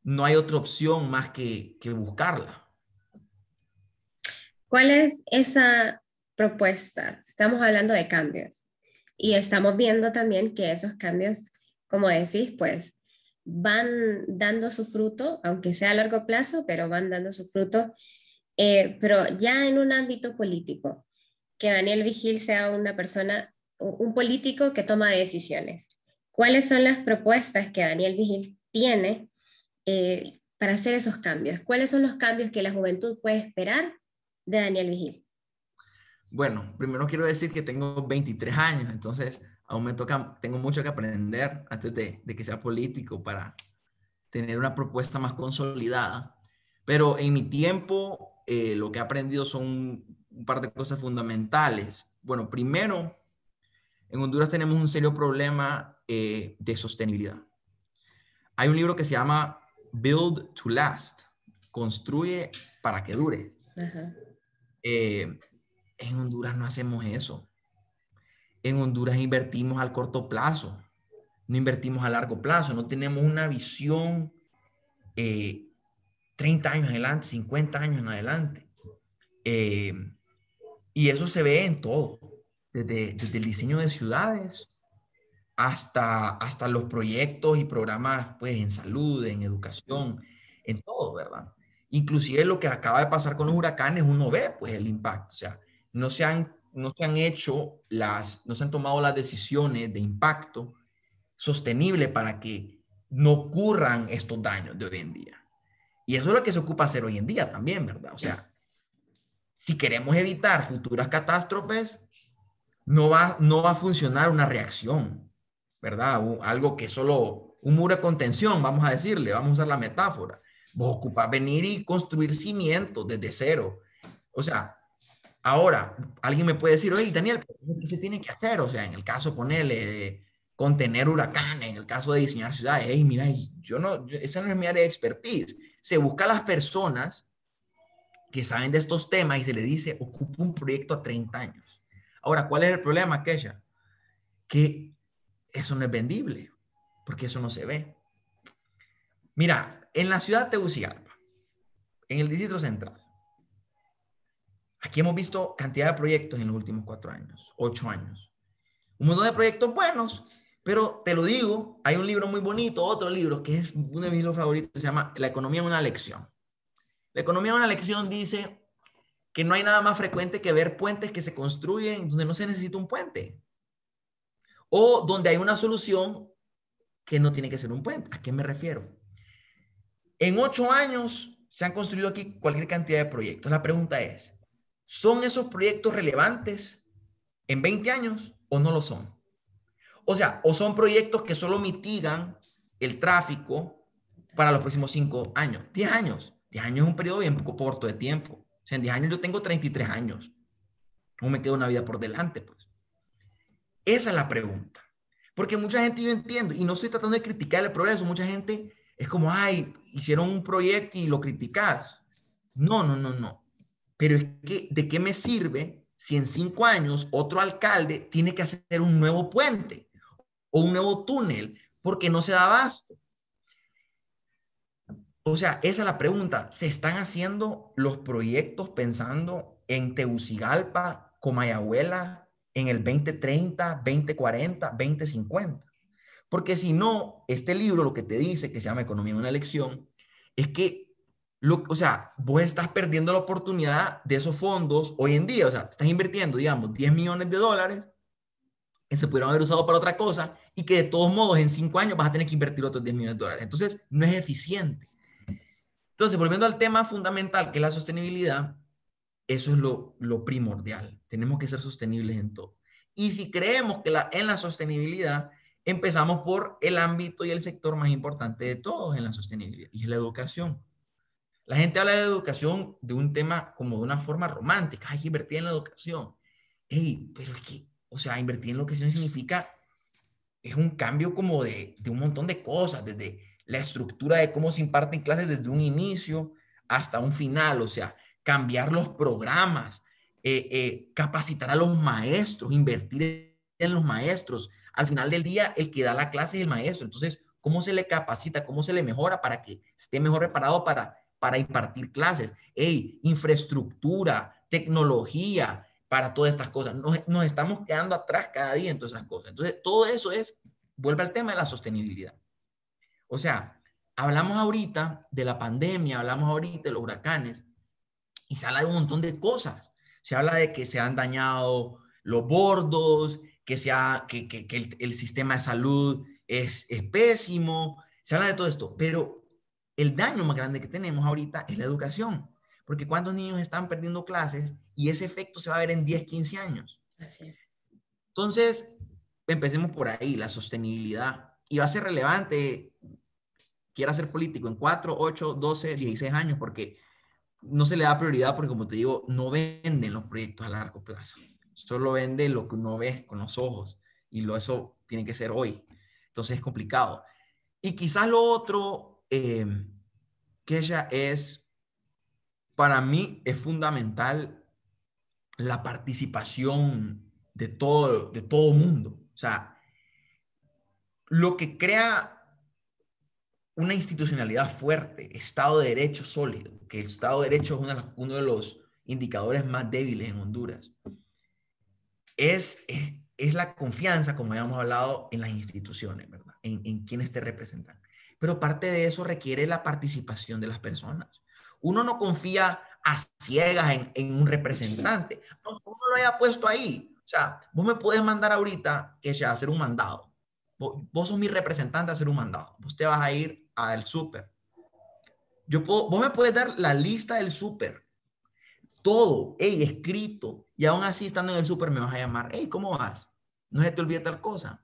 S2: no hay otra opción más que, que buscarla.
S1: ¿Cuál es esa propuesta? Estamos hablando de cambios. Y estamos viendo también que esos cambios, como decís, pues van dando su fruto, aunque sea a largo plazo, pero van dando su fruto, eh, pero ya en un ámbito político, que Daniel Vigil sea una persona, un político que toma decisiones. ¿Cuáles son las propuestas que Daniel Vigil tiene eh, para hacer esos cambios? ¿Cuáles son los cambios que la juventud puede esperar de Daniel Vigil?
S2: Bueno, primero quiero decir que tengo 23 años, entonces aún me toca, tengo mucho que aprender antes de, que sea político para tener una propuesta más consolidada. Pero en mi tiempo, eh, lo que he aprendido son un par de cosas fundamentales. Bueno, primero, en Honduras tenemos un serio problema eh, de sostenibilidad. Hay un libro que se llama Build to Last, construye para que dure. Eh, en Honduras no hacemos eso. En Honduras invertimos al corto plazo, no invertimos a largo plazo, no tenemos una visión 30 eh, años adelante, 50 años en adelante. Eh, y eso se ve en todo, desde, desde el diseño de ciudades hasta, hasta los proyectos y programas pues, en salud, en educación, en todo, ¿verdad? Inclusive lo que acaba de pasar con los huracanes, uno ve pues el impacto. O sea, no se han, no se han hecho las, no se han tomado las decisiones de impacto sostenible para que no ocurran estos daños de hoy en día. Y eso es lo que se ocupa hacer hoy en día también, ¿verdad? O sea, si queremos evitar futuras catástrofes, no va, no va a funcionar una reacción, ¿verdad? algo que solo, un muro de contención, vamos a decirle, vamos a usar la metáfora. Vos venir y construir cimientos desde cero. O sea, Ahora, alguien me puede decir, oye, Daniel, ¿qué se tiene que hacer? O sea, en el caso, ponele, de contener huracanes, en el caso de diseñar ciudades, hey, mira, yo no, esa no es mi área de expertise. Se busca a las personas que saben de estos temas y se les dice, ocupa un proyecto a 30 años. Ahora, ¿cuál es el problema, Kesha? Que eso no es vendible, porque eso no se ve. Mira, en la ciudad de Tegucigalpa, en el distrito central, Aquí hemos visto cantidad de proyectos en los últimos cuatro años, ocho años. Un montón de proyectos buenos, pero te lo digo, hay un libro muy bonito, otro libro que es uno de mis libros favoritos, se llama La economía es una lección. La economía es una lección dice que no hay nada más frecuente que ver puentes que se construyen donde no se necesita un puente. O donde hay una solución que no tiene que ser un puente. ¿A qué me refiero? En ocho años se han construido aquí cualquier cantidad de proyectos. La pregunta es, ¿son esos proyectos relevantes en 20 años o no lo son? O sea, o son proyectos que solo mitigan el tráfico para los próximos 5 años, 10 años. 10 años es un periodo bien poco corto de tiempo. O sea, en 10 años yo tengo 33 años. ¿Cómo me queda una vida por delante? Pues esa es la pregunta. Porque mucha gente, yo entiendo, y no estoy tratando de criticar el progreso, mucha gente es como, ay, hicieron un proyecto y lo criticas. No, no, no, no. Pero es que, ¿de qué me sirve si en cinco años otro alcalde tiene que hacer un nuevo puente o un nuevo túnel porque no se da abasto? O sea, esa es la pregunta. ¿Se están haciendo los proyectos pensando en Tegucigalpa, Comayagüela, en el 2030, 2040, 2050? Porque si no, este libro lo que te dice, que se llama Economía de una elección, es que o sea, vos estás perdiendo la oportunidad de esos fondos hoy en día. O sea, estás invirtiendo, digamos, 10 millones de dólares que se pudieron haber usado para otra cosa y que de todos modos en 5 años vas a tener que invertir otros 10 millones de dólares. Entonces, no es eficiente. Entonces, volviendo al tema fundamental que es la sostenibilidad, eso es lo, primordial. Tenemos que ser sostenibles en todo. Y si creemos que la, en la sostenibilidad, empezamos por el ámbito y el sector más importante de todos en la sostenibilidad, y es la educación la gente habla de educación de un tema como de una forma romántica. Hay que invertir en la educación. pero es o sea, invertir en la educación significa, es un cambio como de, de un montón de cosas, desde la estructura de cómo se imparten clases desde un inicio hasta un final, o sea, cambiar los programas, eh, eh, capacitar a los maestros, invertir en los maestros. Al final del día, el que da la clase es el maestro. Entonces, ¿cómo se le capacita? ¿Cómo se le mejora para que esté mejor preparado para para impartir clases, hey, infraestructura, tecnología para todas estas cosas. Nos, estamos quedando atrás cada día en todas esas cosas. Entonces, todo eso es, vuelve al tema de la sostenibilidad. O sea, hablamos ahorita de la pandemia, hablamos ahorita de los huracanes y se habla de un montón de cosas. Se habla de que se han dañado los bordos, que, que, el, sistema de salud es, es pésimo, se habla de todo esto, pero el daño más grande que tenemos ahorita es la educación, porque cuántos niños están perdiendo clases y ese efecto se va a ver en 10, 15 años. Así es. Entonces, empecemos por ahí, la sostenibilidad. Y va a ser relevante, quiera ser político, en 4, 8, 12, 16 años, porque no se le da prioridad, porque como te digo, no venden los proyectos a largo plazo. Solo vende lo que uno ve con los ojos. Y lo, eso tiene que ser hoy. Entonces es complicado. Y quizás lo otro, Em, que ella es, para mí es fundamental la participación de todo, de todo mundo. O sea, lo que crea una institucionalidad fuerte, Estado de Derecho sólido, que el Estado de Derecho es uno de los indicadores más débiles en Honduras, es, es, la confianza, como ya hablado, en las instituciones, En, en quienes te representan pero parte de eso requiere la participación de las personas. Uno no confía a ciegas en, en un representante, no, uno lo haya puesto ahí. O sea, vos me puedes mandar ahorita que sea hacer un mandado. Vos, sos mi representante a hacer un mandado. Vos te vas a ir al súper. Yo puedo, vos me puedes dar la lista del súper. Todo, hey, escrito. Y aún así, estando en el súper, me vas a llamar. Hey, ¿cómo vas? No se te olvide tal cosa.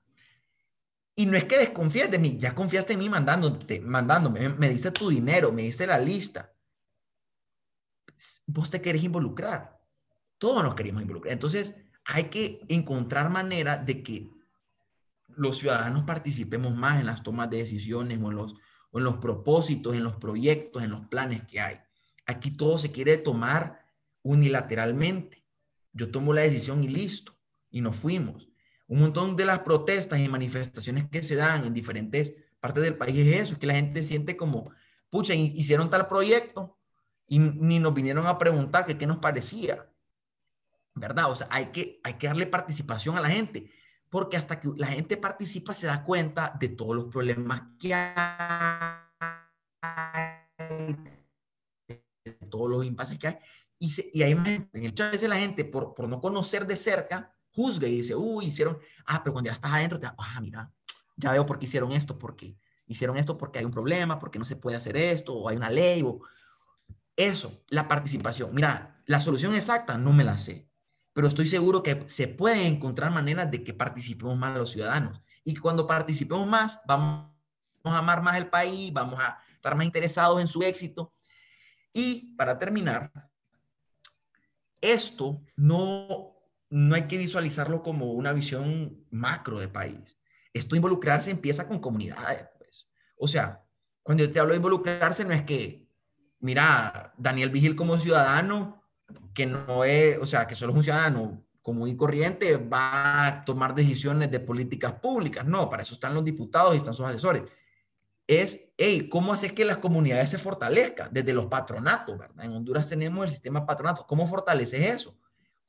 S2: Y no es que desconfíes de mí, ya confiaste en mí mandándote, mandándome, me, diste tu dinero, me diste la lista. Vos te querés involucrar. Todos nos queremos involucrar. Entonces, hay que encontrar manera de que los ciudadanos participemos más en las tomas de decisiones o en los, o en los propósitos, en los proyectos, en los planes que hay. Aquí todo se quiere tomar unilateralmente. Yo tomo la decisión y listo, y nos fuimos un montón de las protestas y manifestaciones que se dan en diferentes partes del país es eso, que la gente siente como, pucha, hicieron tal proyecto y ni nos vinieron a preguntar que qué nos parecía, ¿verdad? O sea, hay que, hay que darle participación a la gente, porque hasta que la gente participa se da cuenta de todos los problemas que hay, de todos los impases que hay, y, y hay muchas veces la gente, por, por no conocer de cerca, juzga y dice, uy, hicieron, ah, pero cuando ya estás adentro, te ah, mira, ya veo por qué hicieron esto, porque hicieron esto porque hay un problema, porque no se puede hacer esto, o hay una ley, o eso, la participación. Mira, la solución exacta no me la sé, pero estoy seguro que se pueden encontrar maneras de que participemos más los ciudadanos. Y cuando participemos más, vamos a amar más el país, vamos a estar más interesados en su éxito. Y para terminar, esto no no hay que visualizarlo como una visión macro de país. Esto involucrarse empieza con comunidades. Pues. O sea, cuando yo te hablo de involucrarse, no es que, mira, Daniel Vigil como ciudadano, que no es, o sea, que solo es un ciudadano común y corriente, va a tomar decisiones de políticas públicas. No, para eso están los diputados y están sus asesores. Es, hey, ¿cómo haces que las comunidades se fortalezcan? Desde los patronatos, ¿verdad? En Honduras tenemos el sistema patronato. ¿Cómo fortaleces eso?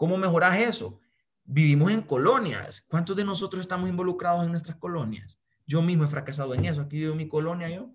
S2: ¿Cómo mejoras eso? Vivimos en colonias. ¿Cuántos de nosotros estamos involucrados en nuestras colonias? Yo mismo he fracasado en eso. Aquí vivo en mi colonia yo.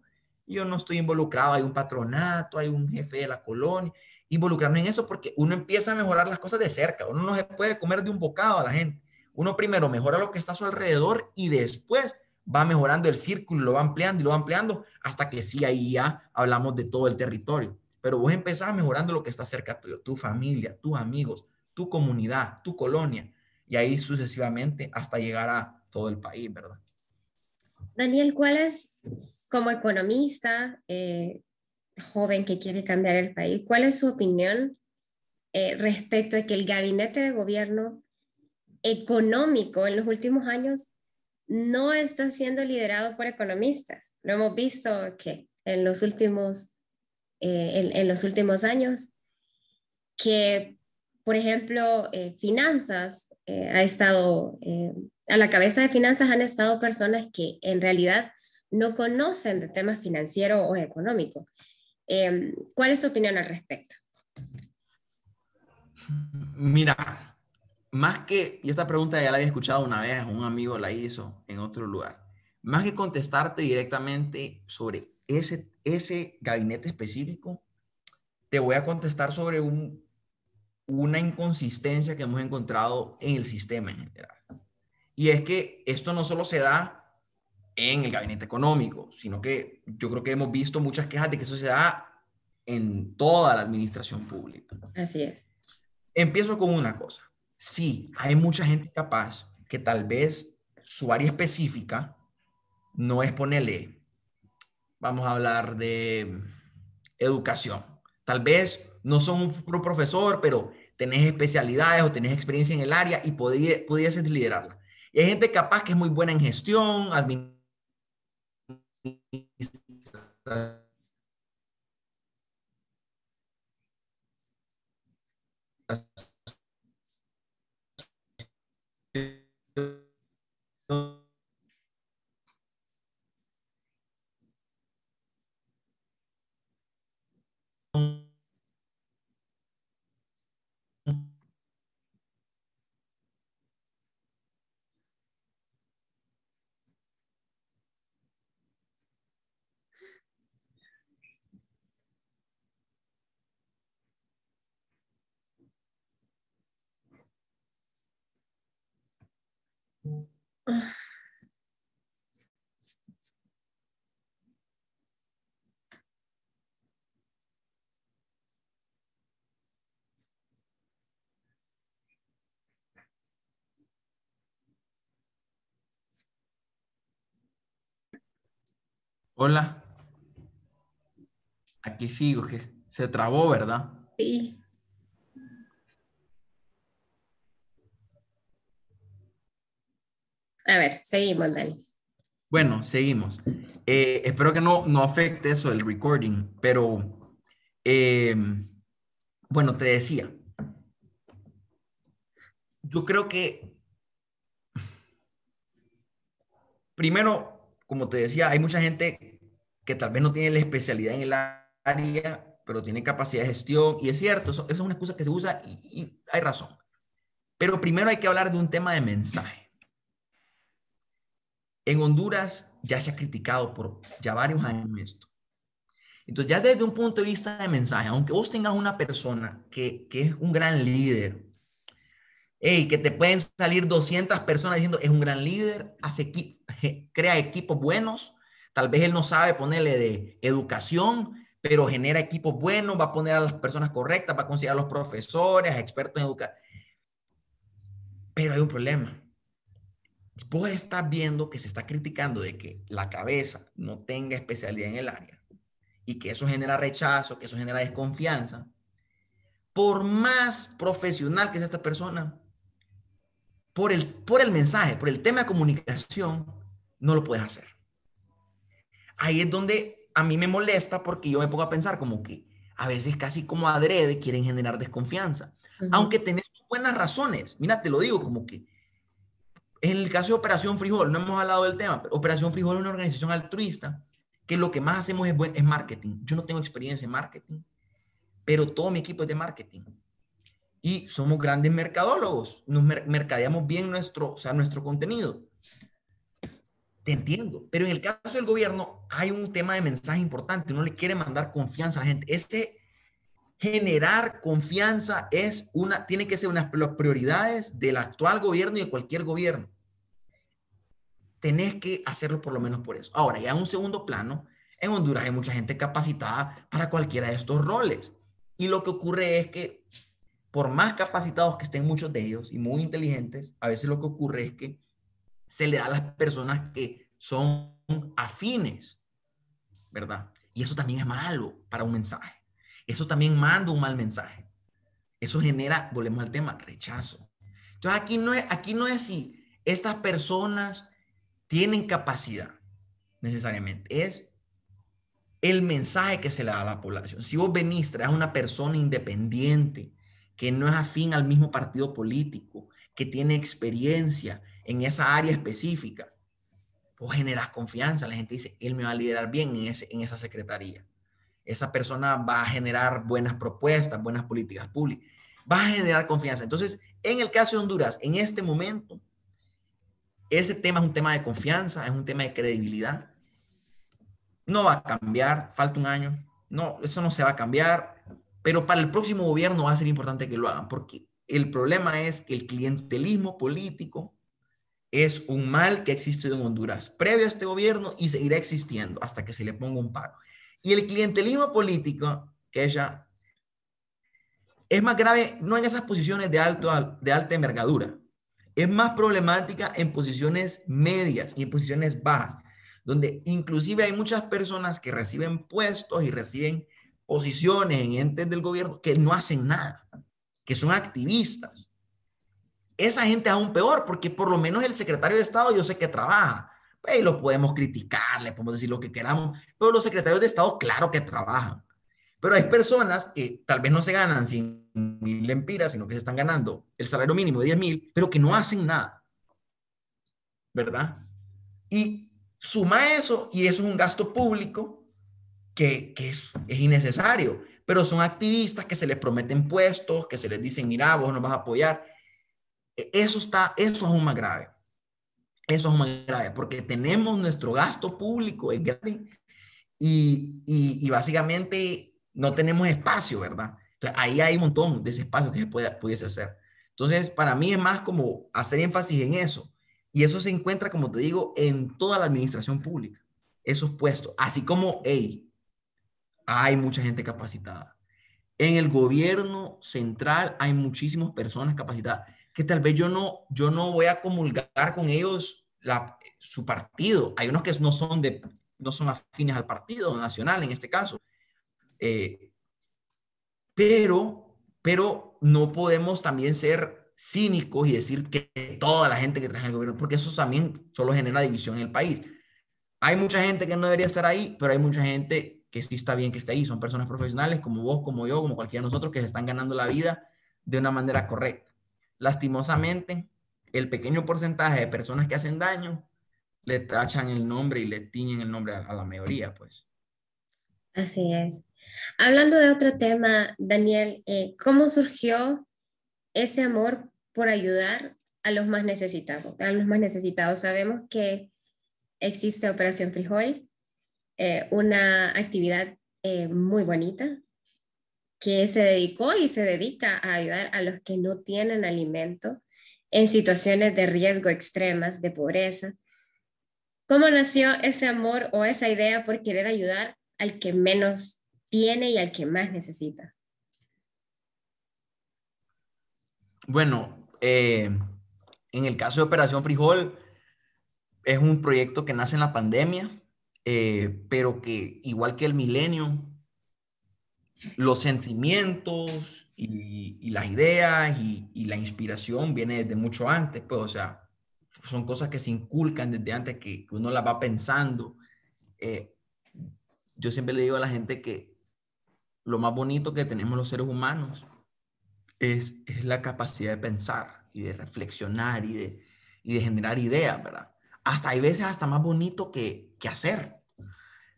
S2: Yo no estoy involucrado. Hay un patronato, hay un jefe de la colonia. Involucrarme en eso porque uno empieza a mejorar las cosas de cerca. Uno no se puede comer de un bocado a la gente. Uno primero mejora lo que está a su alrededor y después va mejorando el círculo, lo va ampliando y lo va ampliando hasta que sí, ahí ya hablamos de todo el territorio. Pero vos empezás mejorando lo que está cerca tuyo, tu familia, tus amigos, tu comunidad, tu colonia, y ahí sucesivamente hasta llegar a todo el país, ¿verdad?
S1: Daniel, ¿cuál es, como economista eh, joven que quiere cambiar el país, cuál es su opinión eh, respecto a que el gabinete de gobierno económico en los últimos años no está siendo liderado por economistas? Lo hemos visto que en los últimos, eh, en los últimos años, que por ejemplo, eh, finanzas, eh, ha estado, eh, a la cabeza de finanzas han estado personas que en realidad no conocen de temas financieros o económicos. Em, ¿Cuál es su opinión al respecto?
S2: Mira, más que, y esta pregunta ya la había escuchado una vez, un amigo la hizo en otro lugar, más que contestarte directamente sobre ese, ese gabinete específico, te voy a contestar sobre un una inconsistencia que hemos encontrado en el sistema en general. Y es que esto no solo se da en el gabinete económico, sino que yo creo que hemos visto muchas quejas de que eso se da en toda la administración pública. Así es. Empiezo con una cosa. Sí, hay mucha gente capaz que tal vez su área específica no es ponerle, vamos a hablar de educación. Tal vez no son un profesor, pero tenés especialidades o tenés experiencia en el área y podías liderarla. Y hay gente capaz que es muy buena en gestión, administración. Hola. Aquí sigo, que se trabó, ¿verdad?
S1: Sí. A ver, seguimos, Dani.
S2: Bueno, seguimos. Eh, espero que no, no afecte eso el recording, pero em, bueno, te decía, yo creo que primero, como te decía, hay mucha gente que tal vez no tiene la especialidad en el área, pero tiene capacidad de gestión, y es cierto, eso, es una excusa que se usa y hay razón. Pero primero hay que hablar de un tema de mensaje en Honduras ya se ha criticado por ya varios años esto. Entonces, ya desde un punto de vista de mensaje, aunque vos tengas una persona que, es un gran líder, y que te pueden salir 200 personas diciendo es un gran líder, hace crea equipos buenos, tal vez él no sabe ponerle de educación, pero genera equipos buenos, va a poner a las personas correctas, va a considerar a los profesores, expertos en educación. Pero hay un problema vos estás viendo que se está criticando de que la cabeza no tenga especialidad en el área y que eso genera rechazo, que eso genera desconfianza, por más profesional que sea esta persona, por el, por el mensaje, por el tema de comunicación, no lo puedes hacer. Ahí es donde a mí me molesta porque yo me pongo a pensar como que a veces casi como adrede quieren generar desconfianza, aunque tenés buenas razones. Mira, te lo digo como que en el caso de Operación Frijol, no hemos hablado del tema, pero Operación Frijol es una organización altruista que lo que más hacemos es, es marketing. Yo no tengo experiencia en marketing, pero todo mi equipo es de marketing. Y somos grandes mercadólogos, nos mercadeamos bien nuestro, o sea, nuestro contenido. Te entiendo, pero en el caso del gobierno hay un tema de mensaje importante, uno le quiere mandar confianza a la gente. Ese generar confianza es una, tiene que ser una de las prioridades del actual gobierno y de cualquier gobierno. Tenés que hacerlo por lo menos por eso. Ahora, ya en un segundo plano, en Honduras hay mucha gente capacitada para cualquiera de estos roles. Y lo que ocurre es que, por más capacitados que estén muchos de ellos y muy inteligentes, a veces lo que ocurre es que se le da a las personas que son afines, ¿verdad? Y eso también es malo para un mensaje. Eso también manda un mal mensaje. Eso genera, volvemos al tema, rechazo. Entonces aquí no es, aquí no es si estas personas tienen capacidad necesariamente, es el mensaje que se le da a la población. Si vos venís, traes una persona independiente, que no es afín al mismo partido político, que tiene experiencia en esa área específica, vos generas confianza. La gente dice, él me va a liderar bien en, ese, en esa secretaría esa persona va a generar buenas propuestas, buenas políticas públicas, va a generar confianza. Entonces, en el caso de Honduras, en este momento, ese tema es un tema de confianza, es un tema de credibilidad. No va a cambiar, falta un año. No, eso no se va a cambiar, pero para el próximo gobierno va a ser importante que lo hagan, porque el problema es que el clientelismo político es un mal que existe en Honduras previo a este gobierno y seguirá existiendo hasta que se le ponga un pago. Y el clientelismo político, que ella es más grave no en esas posiciones de, alto, de alta envergadura, es más problemática en posiciones medias y en posiciones bajas, donde inclusive hay muchas personas que reciben puestos y reciben posiciones en entes del gobierno que no hacen nada, que son activistas. Esa gente es aún peor, porque por lo menos el secretario de Estado yo sé que trabaja, y lo podemos criticar, le podemos decir lo que queramos, pero los secretarios de Estado, claro que trabajan. Pero hay personas que tal vez no se ganan 100 mil empiras, sino que se están ganando el salario mínimo de 10 mil, pero que no hacen nada. ¿Verdad? Y suma eso, y eso es un gasto público que, que es, es innecesario. Pero son activistas que se les prometen puestos, que se les dicen, mira, vos nos vas a apoyar. E, eso está, eso es aún más grave. Eso es muy grave, porque tenemos nuestro gasto público, en grande, y, básicamente no tenemos espacio, ¿verdad? ahí hay un montón de ese espacio que se puede, pudiese hacer. Entonces, para mí es más como hacer énfasis en eso. Y eso se encuentra, como te digo, en toda la administración pública. Esos puestos. Así como, hay mucha gente capacitada. En el gobierno central hay muchísimas personas capacitadas que tal vez yo no, yo no voy a comulgar con ellos la, su partido. Hay unos que no son, de, no son afines al partido nacional en este caso. Eh, pero, pero no podemos también ser cínicos y decir que toda la gente que trae el gobierno, porque eso también solo genera división en el país. Hay mucha gente que no debería estar ahí, pero hay mucha gente que sí está bien que esté ahí. Son personas profesionales como vos, como yo, como cualquiera de nosotros que se están ganando la vida de una manera correcta. Lastimosamente, el pequeño porcentaje de personas que hacen daño le tachan el nombre y le tiñen el nombre a, la mayoría, pues.
S1: Así es. Hablando de otro tema, Daniel, eh, ¿cómo surgió ese amor por ayudar a los más necesitados? A los más necesitados. Sabemos que existe Operación Frijol, eh, una actividad eh, muy bonita que se dedicó y se dedica a ayudar a los que no tienen alimento en situaciones de riesgo extremas, de pobreza. ¿Cómo nació ese amor o esa idea por querer ayudar al que menos tiene y al que más necesita?
S2: Bueno, eh, en el caso de Operación Frijol, es un proyecto que nace en la pandemia, eh, pero que igual que el Milenio, los sentimientos y, las ideas y, la inspiración viene desde mucho antes, pues, o sea, son cosas que se inculcan desde antes que, uno las va pensando. Eh, yo siempre le digo a la gente que lo más bonito que tenemos los seres humanos es, la capacidad de pensar y de reflexionar y de, de generar ideas, ¿verdad? Hasta hay veces hasta más bonito que, que hacer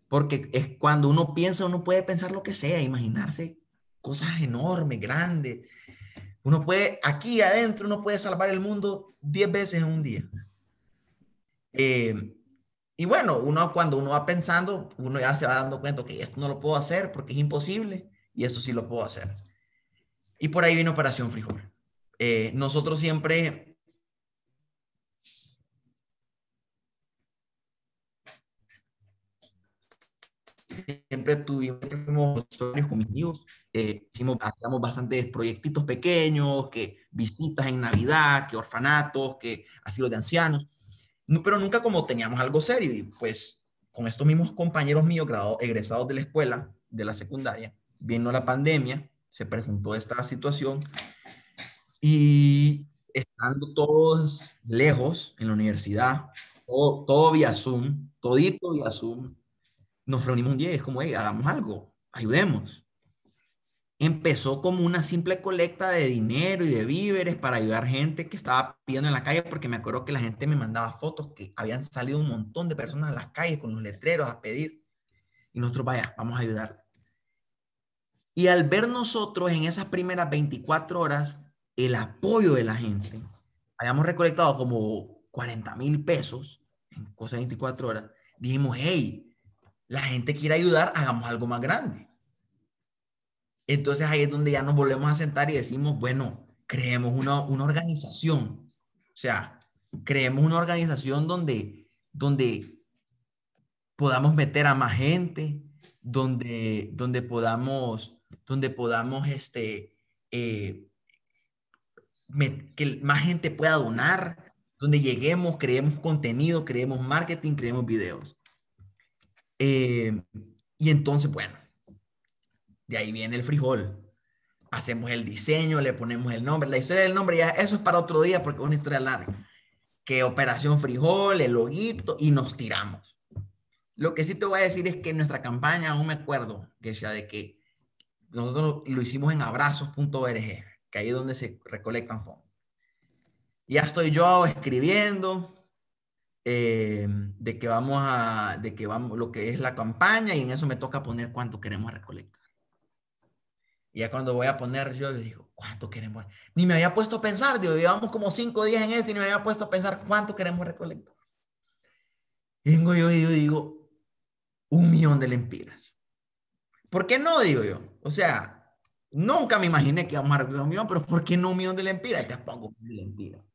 S2: porque es cuando uno piensa, uno puede pensar lo que sea, imaginarse cosas enormes, grandes. Uno puede, aquí adentro, uno puede salvar el mundo diez veces en un día. Eh, y bueno, uno cuando uno va pensando, uno ya se va dando cuenta que esto no lo puedo hacer porque es imposible y esto sí lo puedo hacer. Y por ahí vino Operación Frijol. Eh, nosotros siempre siempre tuvimos sueños con mis eh, hicimos, hacíamos bastantes proyectitos pequeños, que visitas en Navidad, que orfanatos, que asilos de ancianos, pero nunca como teníamos algo serio. Y pues con estos mismos compañeros míos, graduados, egresados de la escuela, de la secundaria, vino la pandemia, se presentó esta situación y estando todos lejos en la universidad, todo, todo vía Zoom, todito vía Zoom, nos reunimos un día y es como, hey, hagamos algo, ayudemos. Empezó como una simple colecta de dinero y de víveres para ayudar gente que estaba pidiendo en la calle, porque me acuerdo que la gente me mandaba fotos que habían salido un montón de personas a las calles con los letreros a pedir. Y nosotros, vaya, vamos a ayudar. Y al ver nosotros en esas primeras 24 horas el apoyo de la gente, habíamos recolectado como 40 mil pesos en cosas de 24 horas, dijimos, hey, la gente quiere ayudar, hagamos algo más grande. Entonces ahí es donde ya nos volvemos a sentar y decimos, bueno, creemos una, organización. O sea, creemos una organización donde, donde podamos meter a más gente, donde, donde podamos, donde podamos este, eh, que más gente pueda donar, donde lleguemos, creemos contenido, creemos marketing, creemos videos. Eh, y entonces, bueno, de ahí viene el frijol. Hacemos el diseño, le ponemos el nombre. La historia del nombre ya, eso es para otro día porque es una historia larga. Que Operación Frijol, el loguito, y nos tiramos. Lo que sí te voy a decir es que en nuestra campaña, aún me acuerdo, que ya de que nosotros lo hicimos en abrazos.org, que ahí es donde se recolectan fondos. Ya estoy yo escribiendo, eh, de que vamos a, de que vamos, lo que es la campaña y en eso me toca poner cuánto queremos recolectar. Y ya cuando voy a poner, yo digo, ¿cuánto queremos? Ni me había puesto a pensar, digo, llevamos como cinco días en esto y ni me había puesto a pensar cuánto queremos recolectar. Y yo y yo digo, un millón de lempiras. ¿Por qué no? Digo yo. O sea, nunca me imaginé que íbamos a recolectar un millón, pero ¿por qué no un millón de lempiras? Te pongo un millón de lempiras.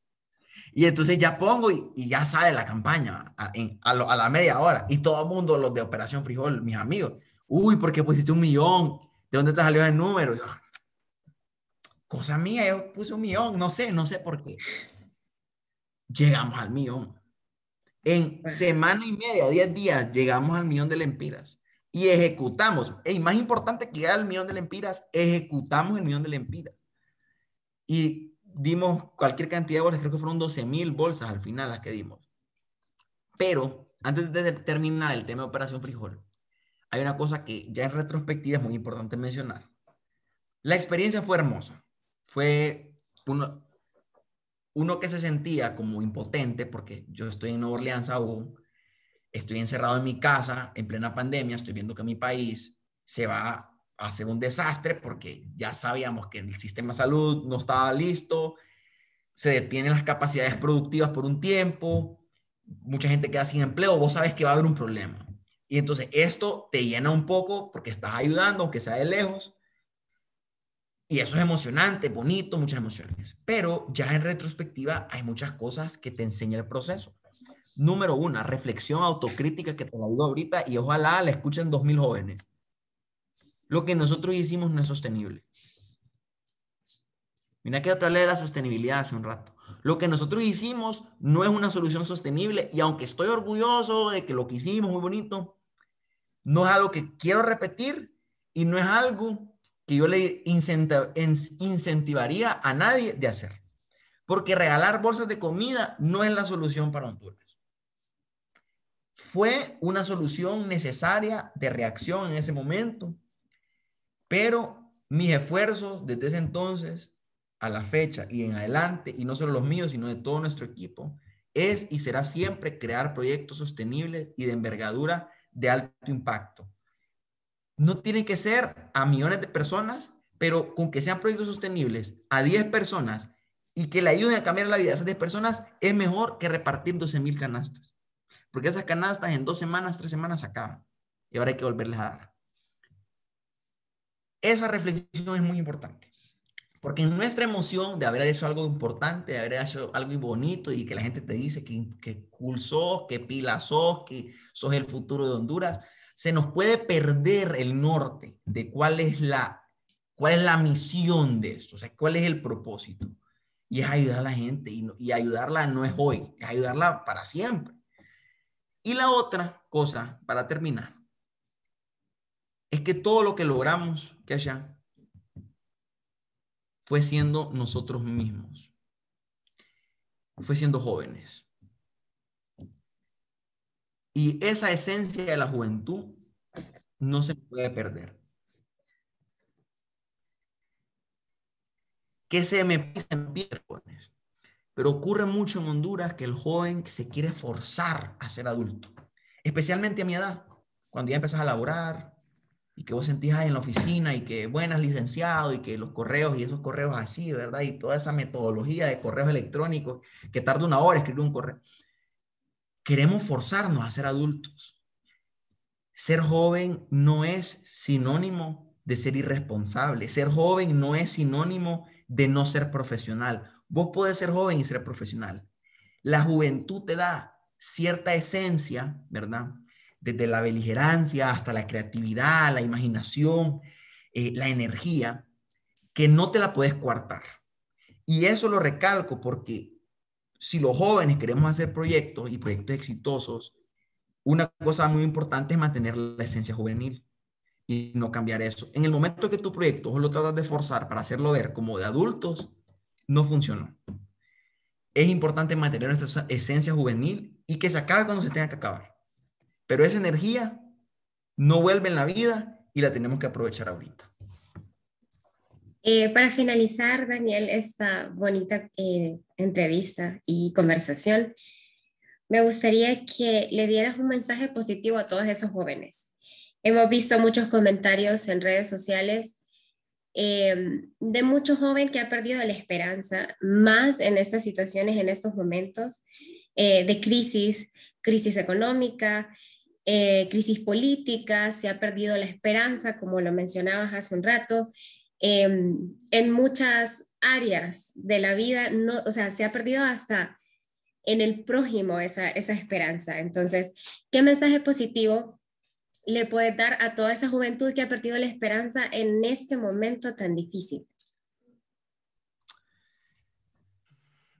S2: Y entonces ya pongo y, ya sale la campaña a, la media hora. Y todo el mundo, los de Operación Frijol, mis amigos, uy, ¿por qué pusiste un millón? ¿De dónde te salió el número? cosa mía, yo puse un millón, no sé, no sé por qué. Llegamos al millón. En semana y media, 10 días, llegamos al millón de lempiras y ejecutamos. Y más importante que llegar al millón de lempiras, ejecutamos el millón de lempiras. Y dimos cualquier cantidad de bolsas, creo que fueron 12 mil bolsas al final las que dimos. Pero antes de terminar el tema de Operación Frijol, hay una cosa que ya en retrospectiva es muy importante mencionar. La experiencia fue hermosa. Fue uno, uno que se sentía como impotente, porque yo estoy en Nueva Orleans aún, estoy encerrado en mi casa en plena pandemia, estoy viendo que mi país se va hace un desastre porque ya sabíamos que el sistema de salud no estaba listo, se detienen las capacidades productivas por un tiempo, mucha gente queda sin empleo, vos sabes que va a haber un problema. Y entonces esto te llena un poco porque estás ayudando, aunque sea de lejos. Y eso es emocionante, bonito, muchas emociones. Pero ya en retrospectiva hay muchas cosas que te enseña el proceso. Número una, reflexión autocrítica que te la digo ahorita y ojalá la escuchen dos mil jóvenes lo que nosotros hicimos no es sostenible. Mira que yo te hablé de la sostenibilidad hace un rato. Lo que nosotros hicimos no es una solución sostenible y aunque estoy orgulloso de que lo que hicimos muy bonito, no es algo que quiero repetir y no es algo que yo le incentivaría a nadie de hacer. Porque regalar bolsas de comida no es la solución para Honduras. Fue una solución necesaria de reacción en ese momento pero mis esfuerzos desde ese entonces a la fecha y en adelante, y no solo los míos, sino de todo nuestro equipo, es y será siempre crear proyectos sostenibles y de envergadura de alto impacto. No tienen que ser a millones de personas, pero con que sean proyectos sostenibles a 10 personas y que le ayuden a cambiar la vida de esas 10 personas, es mejor que repartir 12 mil canastas. Porque esas canastas en dos semanas, tres semanas se acaban. Y ahora hay que volverles a dar. Esa reflexión es muy importante. Porque nuestra emoción de haber hecho algo importante, de haber hecho algo bonito y que la gente te dice que, que cool que pila que sos el futuro de Honduras, se nos puede perder el norte de cuál es la, cuál es la misión de esto, o sea, cuál es el propósito. Y es ayudar a la gente y, y ayudarla no es hoy, es ayudarla para siempre. Y la otra cosa, para terminar, es que todo lo que logramos, que haya, fue siendo nosotros mismos, fue siendo jóvenes. Y esa esencia de la juventud no se puede perder. Que se me pie, jóvenes. Pero ocurre mucho en Honduras que el joven se quiere forzar a ser adulto, especialmente a mi edad, cuando ya empiezas a laborar, y que vos sentís ahí en la oficina y que buenas licenciado y que los correos y esos correos así, ¿verdad? Y toda esa metodología de correos electrónicos que tarda una hora escribir un correo. Queremos forzarnos a ser adultos. Ser joven no es sinónimo de ser irresponsable. Ser joven no es sinónimo de no ser profesional. Vos podés ser joven y ser profesional. La juventud te da cierta esencia, ¿verdad? desde la beligerancia hasta la creatividad, la imaginación, eh, la energía, que no te la puedes coartar. Y eso lo recalco porque si los jóvenes queremos hacer proyectos y proyectos exitosos, una cosa muy importante es mantener la esencia juvenil y no cambiar eso. En el momento que tu proyecto o lo tratas de forzar para hacerlo ver como de adultos, no funcionó. Es importante mantener esa esencia juvenil y que se acabe cuando se tenga que acabar. Pero esa energía no vuelve en la vida y la tenemos que aprovechar ahorita.
S1: Eh, para finalizar, Daniel, esta bonita eh, entrevista y conversación, me gustaría que le dieras un mensaje positivo a todos esos jóvenes. Hemos visto muchos comentarios en redes sociales eh, de muchos jóvenes que ha perdido la esperanza, más en estas situaciones, en estos momentos de crisis, crisis económica, eh, crisis política, se ha perdido la esperanza, como lo mencionabas hace un rato, em, en muchas áreas de la vida, no, o sea, se ha perdido hasta en el prójimo esa, esa esperanza. Entonces, ¿qué mensaje positivo le puedes dar a toda esa juventud que ha perdido la esperanza en este momento tan difícil?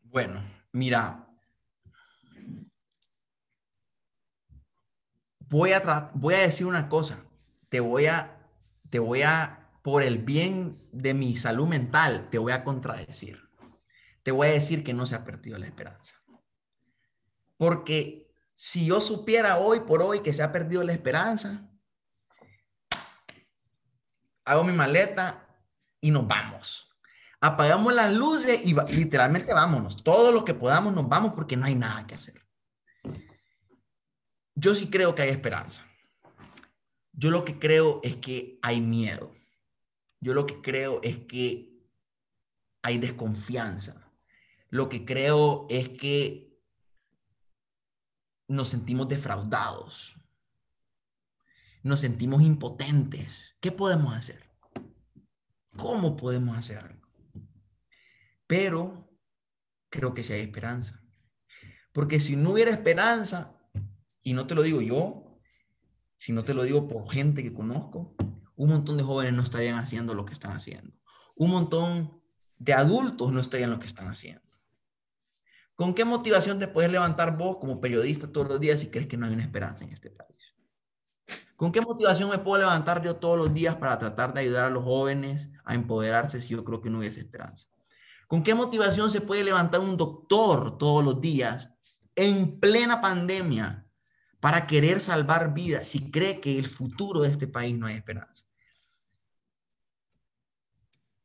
S2: Bueno, mira, voy a, voy a decir una cosa, te voy a, te voy a, por el bien de mi salud mental, te voy a contradecir. Te voy a decir que no se ha perdido la esperanza. Porque si yo supiera hoy por hoy que se ha perdido la esperanza, hago mi maleta y nos vamos. Apagamos las luces y literalmente vámonos. Todo lo que podamos nos vamos porque no hay nada que hacer. Yo sí creo que hay esperanza. Yo lo que creo es que hay miedo. Yo lo que creo es que hay desconfianza. Lo que creo es que nos sentimos defraudados. Nos sentimos impotentes. ¿Qué podemos hacer? ¿Cómo podemos hacer algo? Pero creo que sí hay esperanza. Porque si no hubiera esperanza, y no te lo digo yo, sino te lo digo por gente que conozco. Un montón de jóvenes no estarían haciendo lo que están haciendo. Un montón de adultos no estarían lo que están haciendo. ¿Con qué motivación te puedes levantar vos como periodista todos los días si crees que no hay una esperanza en este país? ¿Con qué motivación me puedo levantar yo todos los días para tratar de ayudar a los jóvenes a empoderarse si yo creo que no hubiese esperanza? ¿Con qué motivación se puede levantar un doctor todos los días en plena pandemia para querer salvar vidas si cree que el futuro de este país no hay esperanza.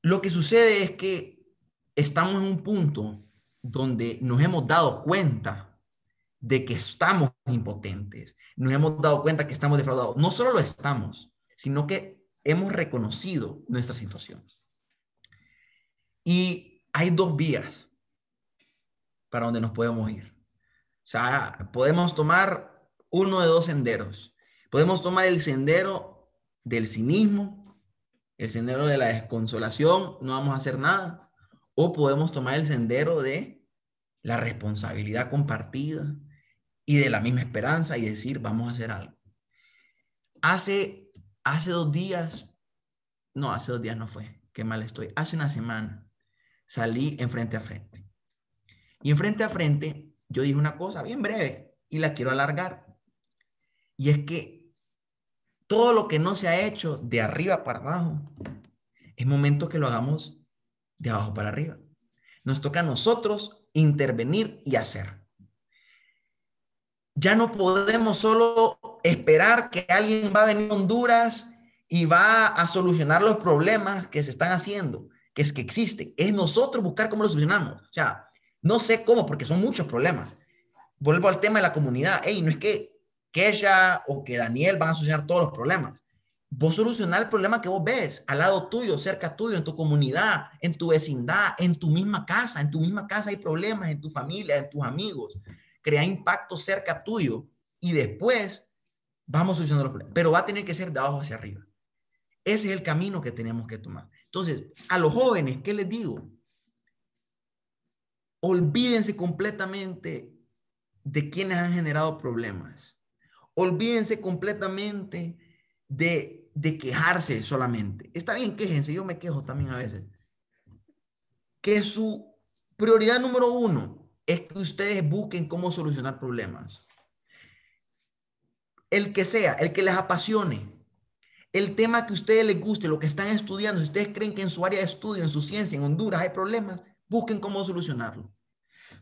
S2: Lo que sucede es que estamos en un punto donde nos hemos dado cuenta de que estamos impotentes, nos hemos dado cuenta que estamos defraudados. No solo lo estamos, sino que hemos reconocido nuestra situación. Y hay dos vías para donde nos podemos ir. O sea, podemos tomar uno de dos senderos. Podemos tomar el sendero del mismo, el sendero de la desconsolación, no vamos a hacer nada, o podemos tomar el sendero de la responsabilidad compartida y de la misma esperanza y decir, vamos a hacer algo. Hace, hace dos días, no, hace dos días no fue, qué mal estoy, hace una semana salí en frente a frente. Y en frente a frente yo dije una cosa bien breve y la quiero alargar y es que todo lo que no se ha hecho de arriba para abajo, es momento que lo hagamos de abajo para arriba. Nos toca a nosotros intervenir y hacer. Ya no podemos solo esperar que alguien va a venir a Honduras y va a solucionar los problemas que se están haciendo, que es que existe Es nosotros buscar cómo lo solucionamos. O sea, no sé cómo, porque son muchos problemas. Vuelvo al tema de la comunidad. Hey, no es que que ella o que Daniel van a solucionar todos los problemas. Vos solucionar el problema que vos ves al lado tuyo, cerca tuyo, en tu comunidad, en tu vecindad, en tu misma casa. En tu misma casa hay problemas, en tu familia, en tus amigos. Crea impacto cerca tuyo y después vamos solucionando los problemas. Pero va a tener que ser de abajo hacia arriba. Ese es el camino que tenemos que tomar. Entonces, a los jóvenes, ¿qué les digo? Olvídense completamente de quienes han generado problemas. Olvídense completamente de, quejarse solamente. Está bien, quéjense, yo me quejo también a veces. Que su prioridad número uno es que ustedes busquen cómo solucionar problemas. El que sea, el que les apasione, el tema que a ustedes les guste, lo que están estudiando, si ustedes creen que en su área de estudio, en su ciencia, en Honduras hay problemas, busquen cómo solucionarlo.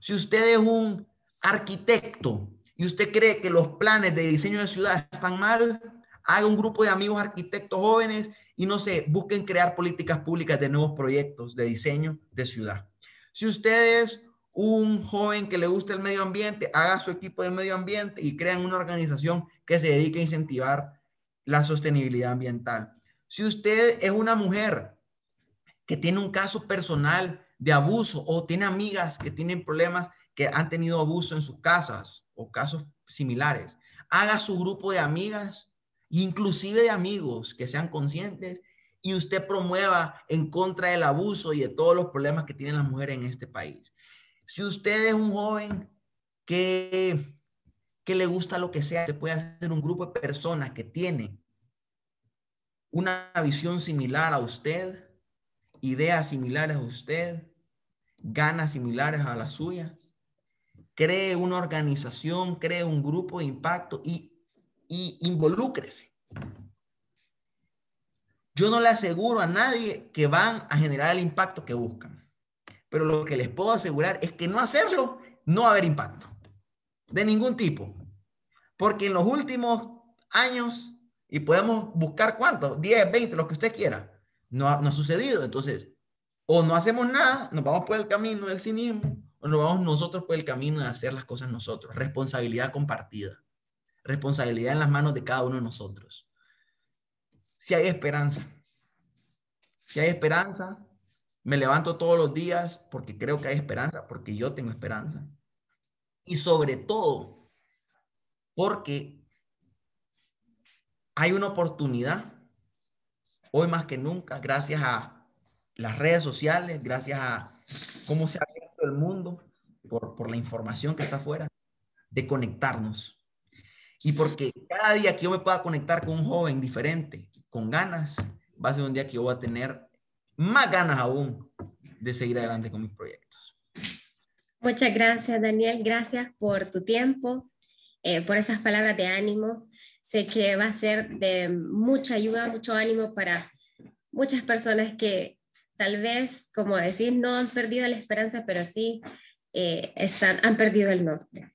S2: Si usted es un arquitecto y usted cree que los planes de diseño de ciudad están mal, haga un grupo de amigos arquitectos jóvenes y no sé, busquen crear políticas públicas de nuevos proyectos de diseño de ciudad. Si usted es un joven que le gusta el medio ambiente, haga su equipo de medio ambiente y crean una organización que se dedique a incentivar la sostenibilidad ambiental. Si usted es una mujer que tiene un caso personal de abuso o tiene amigas que tienen problemas que han tenido abuso en sus casas, o casos similares. Haga su grupo de amigas, inclusive de amigos que sean conscientes y usted promueva en contra del abuso y de todos los problemas que tienen las mujeres en este país. Si usted es un joven que, que le gusta lo que sea, usted puede hacer un grupo de personas que tiene una visión similar a usted, ideas similares a usted, ganas similares a las suyas, cree una organización, cree un grupo de impacto y, y involúcrese. Yo no le aseguro a nadie que van a generar el impacto que buscan, pero lo que les puedo asegurar es que no hacerlo no va a haber impacto de ningún tipo, porque en los últimos años, y podemos buscar cuántos, 10, 20, lo que usted quiera, no ha, no ha sucedido. Entonces, o no hacemos nada, nos vamos por el camino del cinismo, vamos nosotros por el camino de hacer las cosas nosotros. Responsabilidad compartida. Responsabilidad en las manos de cada uno de nosotros. Si hay esperanza, si hay esperanza, me levanto todos los días porque creo que hay esperanza, porque yo tengo esperanza. Y sobre todo, porque hay una oportunidad, hoy más que nunca, gracias a las redes sociales, gracias a cómo se ha por, la información que está afuera, de conectarnos. Y porque cada día que yo me pueda conectar con un joven diferente, con ganas, va a ser un día que yo voy a tener más ganas aún de seguir adelante con mis proyectos.
S1: Muchas gracias, Daniel. Gracias por tu tiempo, eh, por esas palabras de ánimo. Sé que va a ser de mucha ayuda, mucho ánimo para muchas personas que tal vez, como decir, no han perdido la esperanza, pero sí eh, están, han perdido el norte.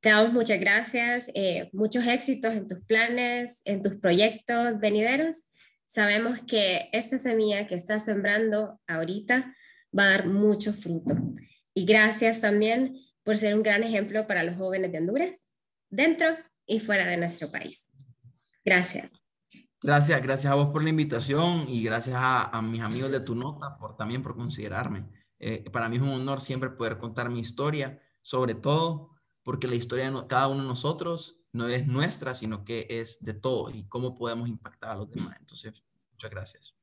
S1: Te damos muchas gracias, eh, muchos éxitos en tus planes, en tus proyectos venideros. Sabemos que esta semilla que estás sembrando ahorita va a dar mucho fruto. Y gracias también por ser un gran ejemplo para los jóvenes de Honduras, dentro y fuera de
S2: nuestro país. Gracias. Gracias, gracias a vos por la invitación y gracias a, a mis amigos de Tu Nota por, también por considerarme. Eh, para mí es un honor siempre poder contar mi historia, sobre todo porque la historia de cada uno de nosotros no es nuestra, sino que es de todos y cómo podemos impactar a los demás. Entonces, muchas gracias.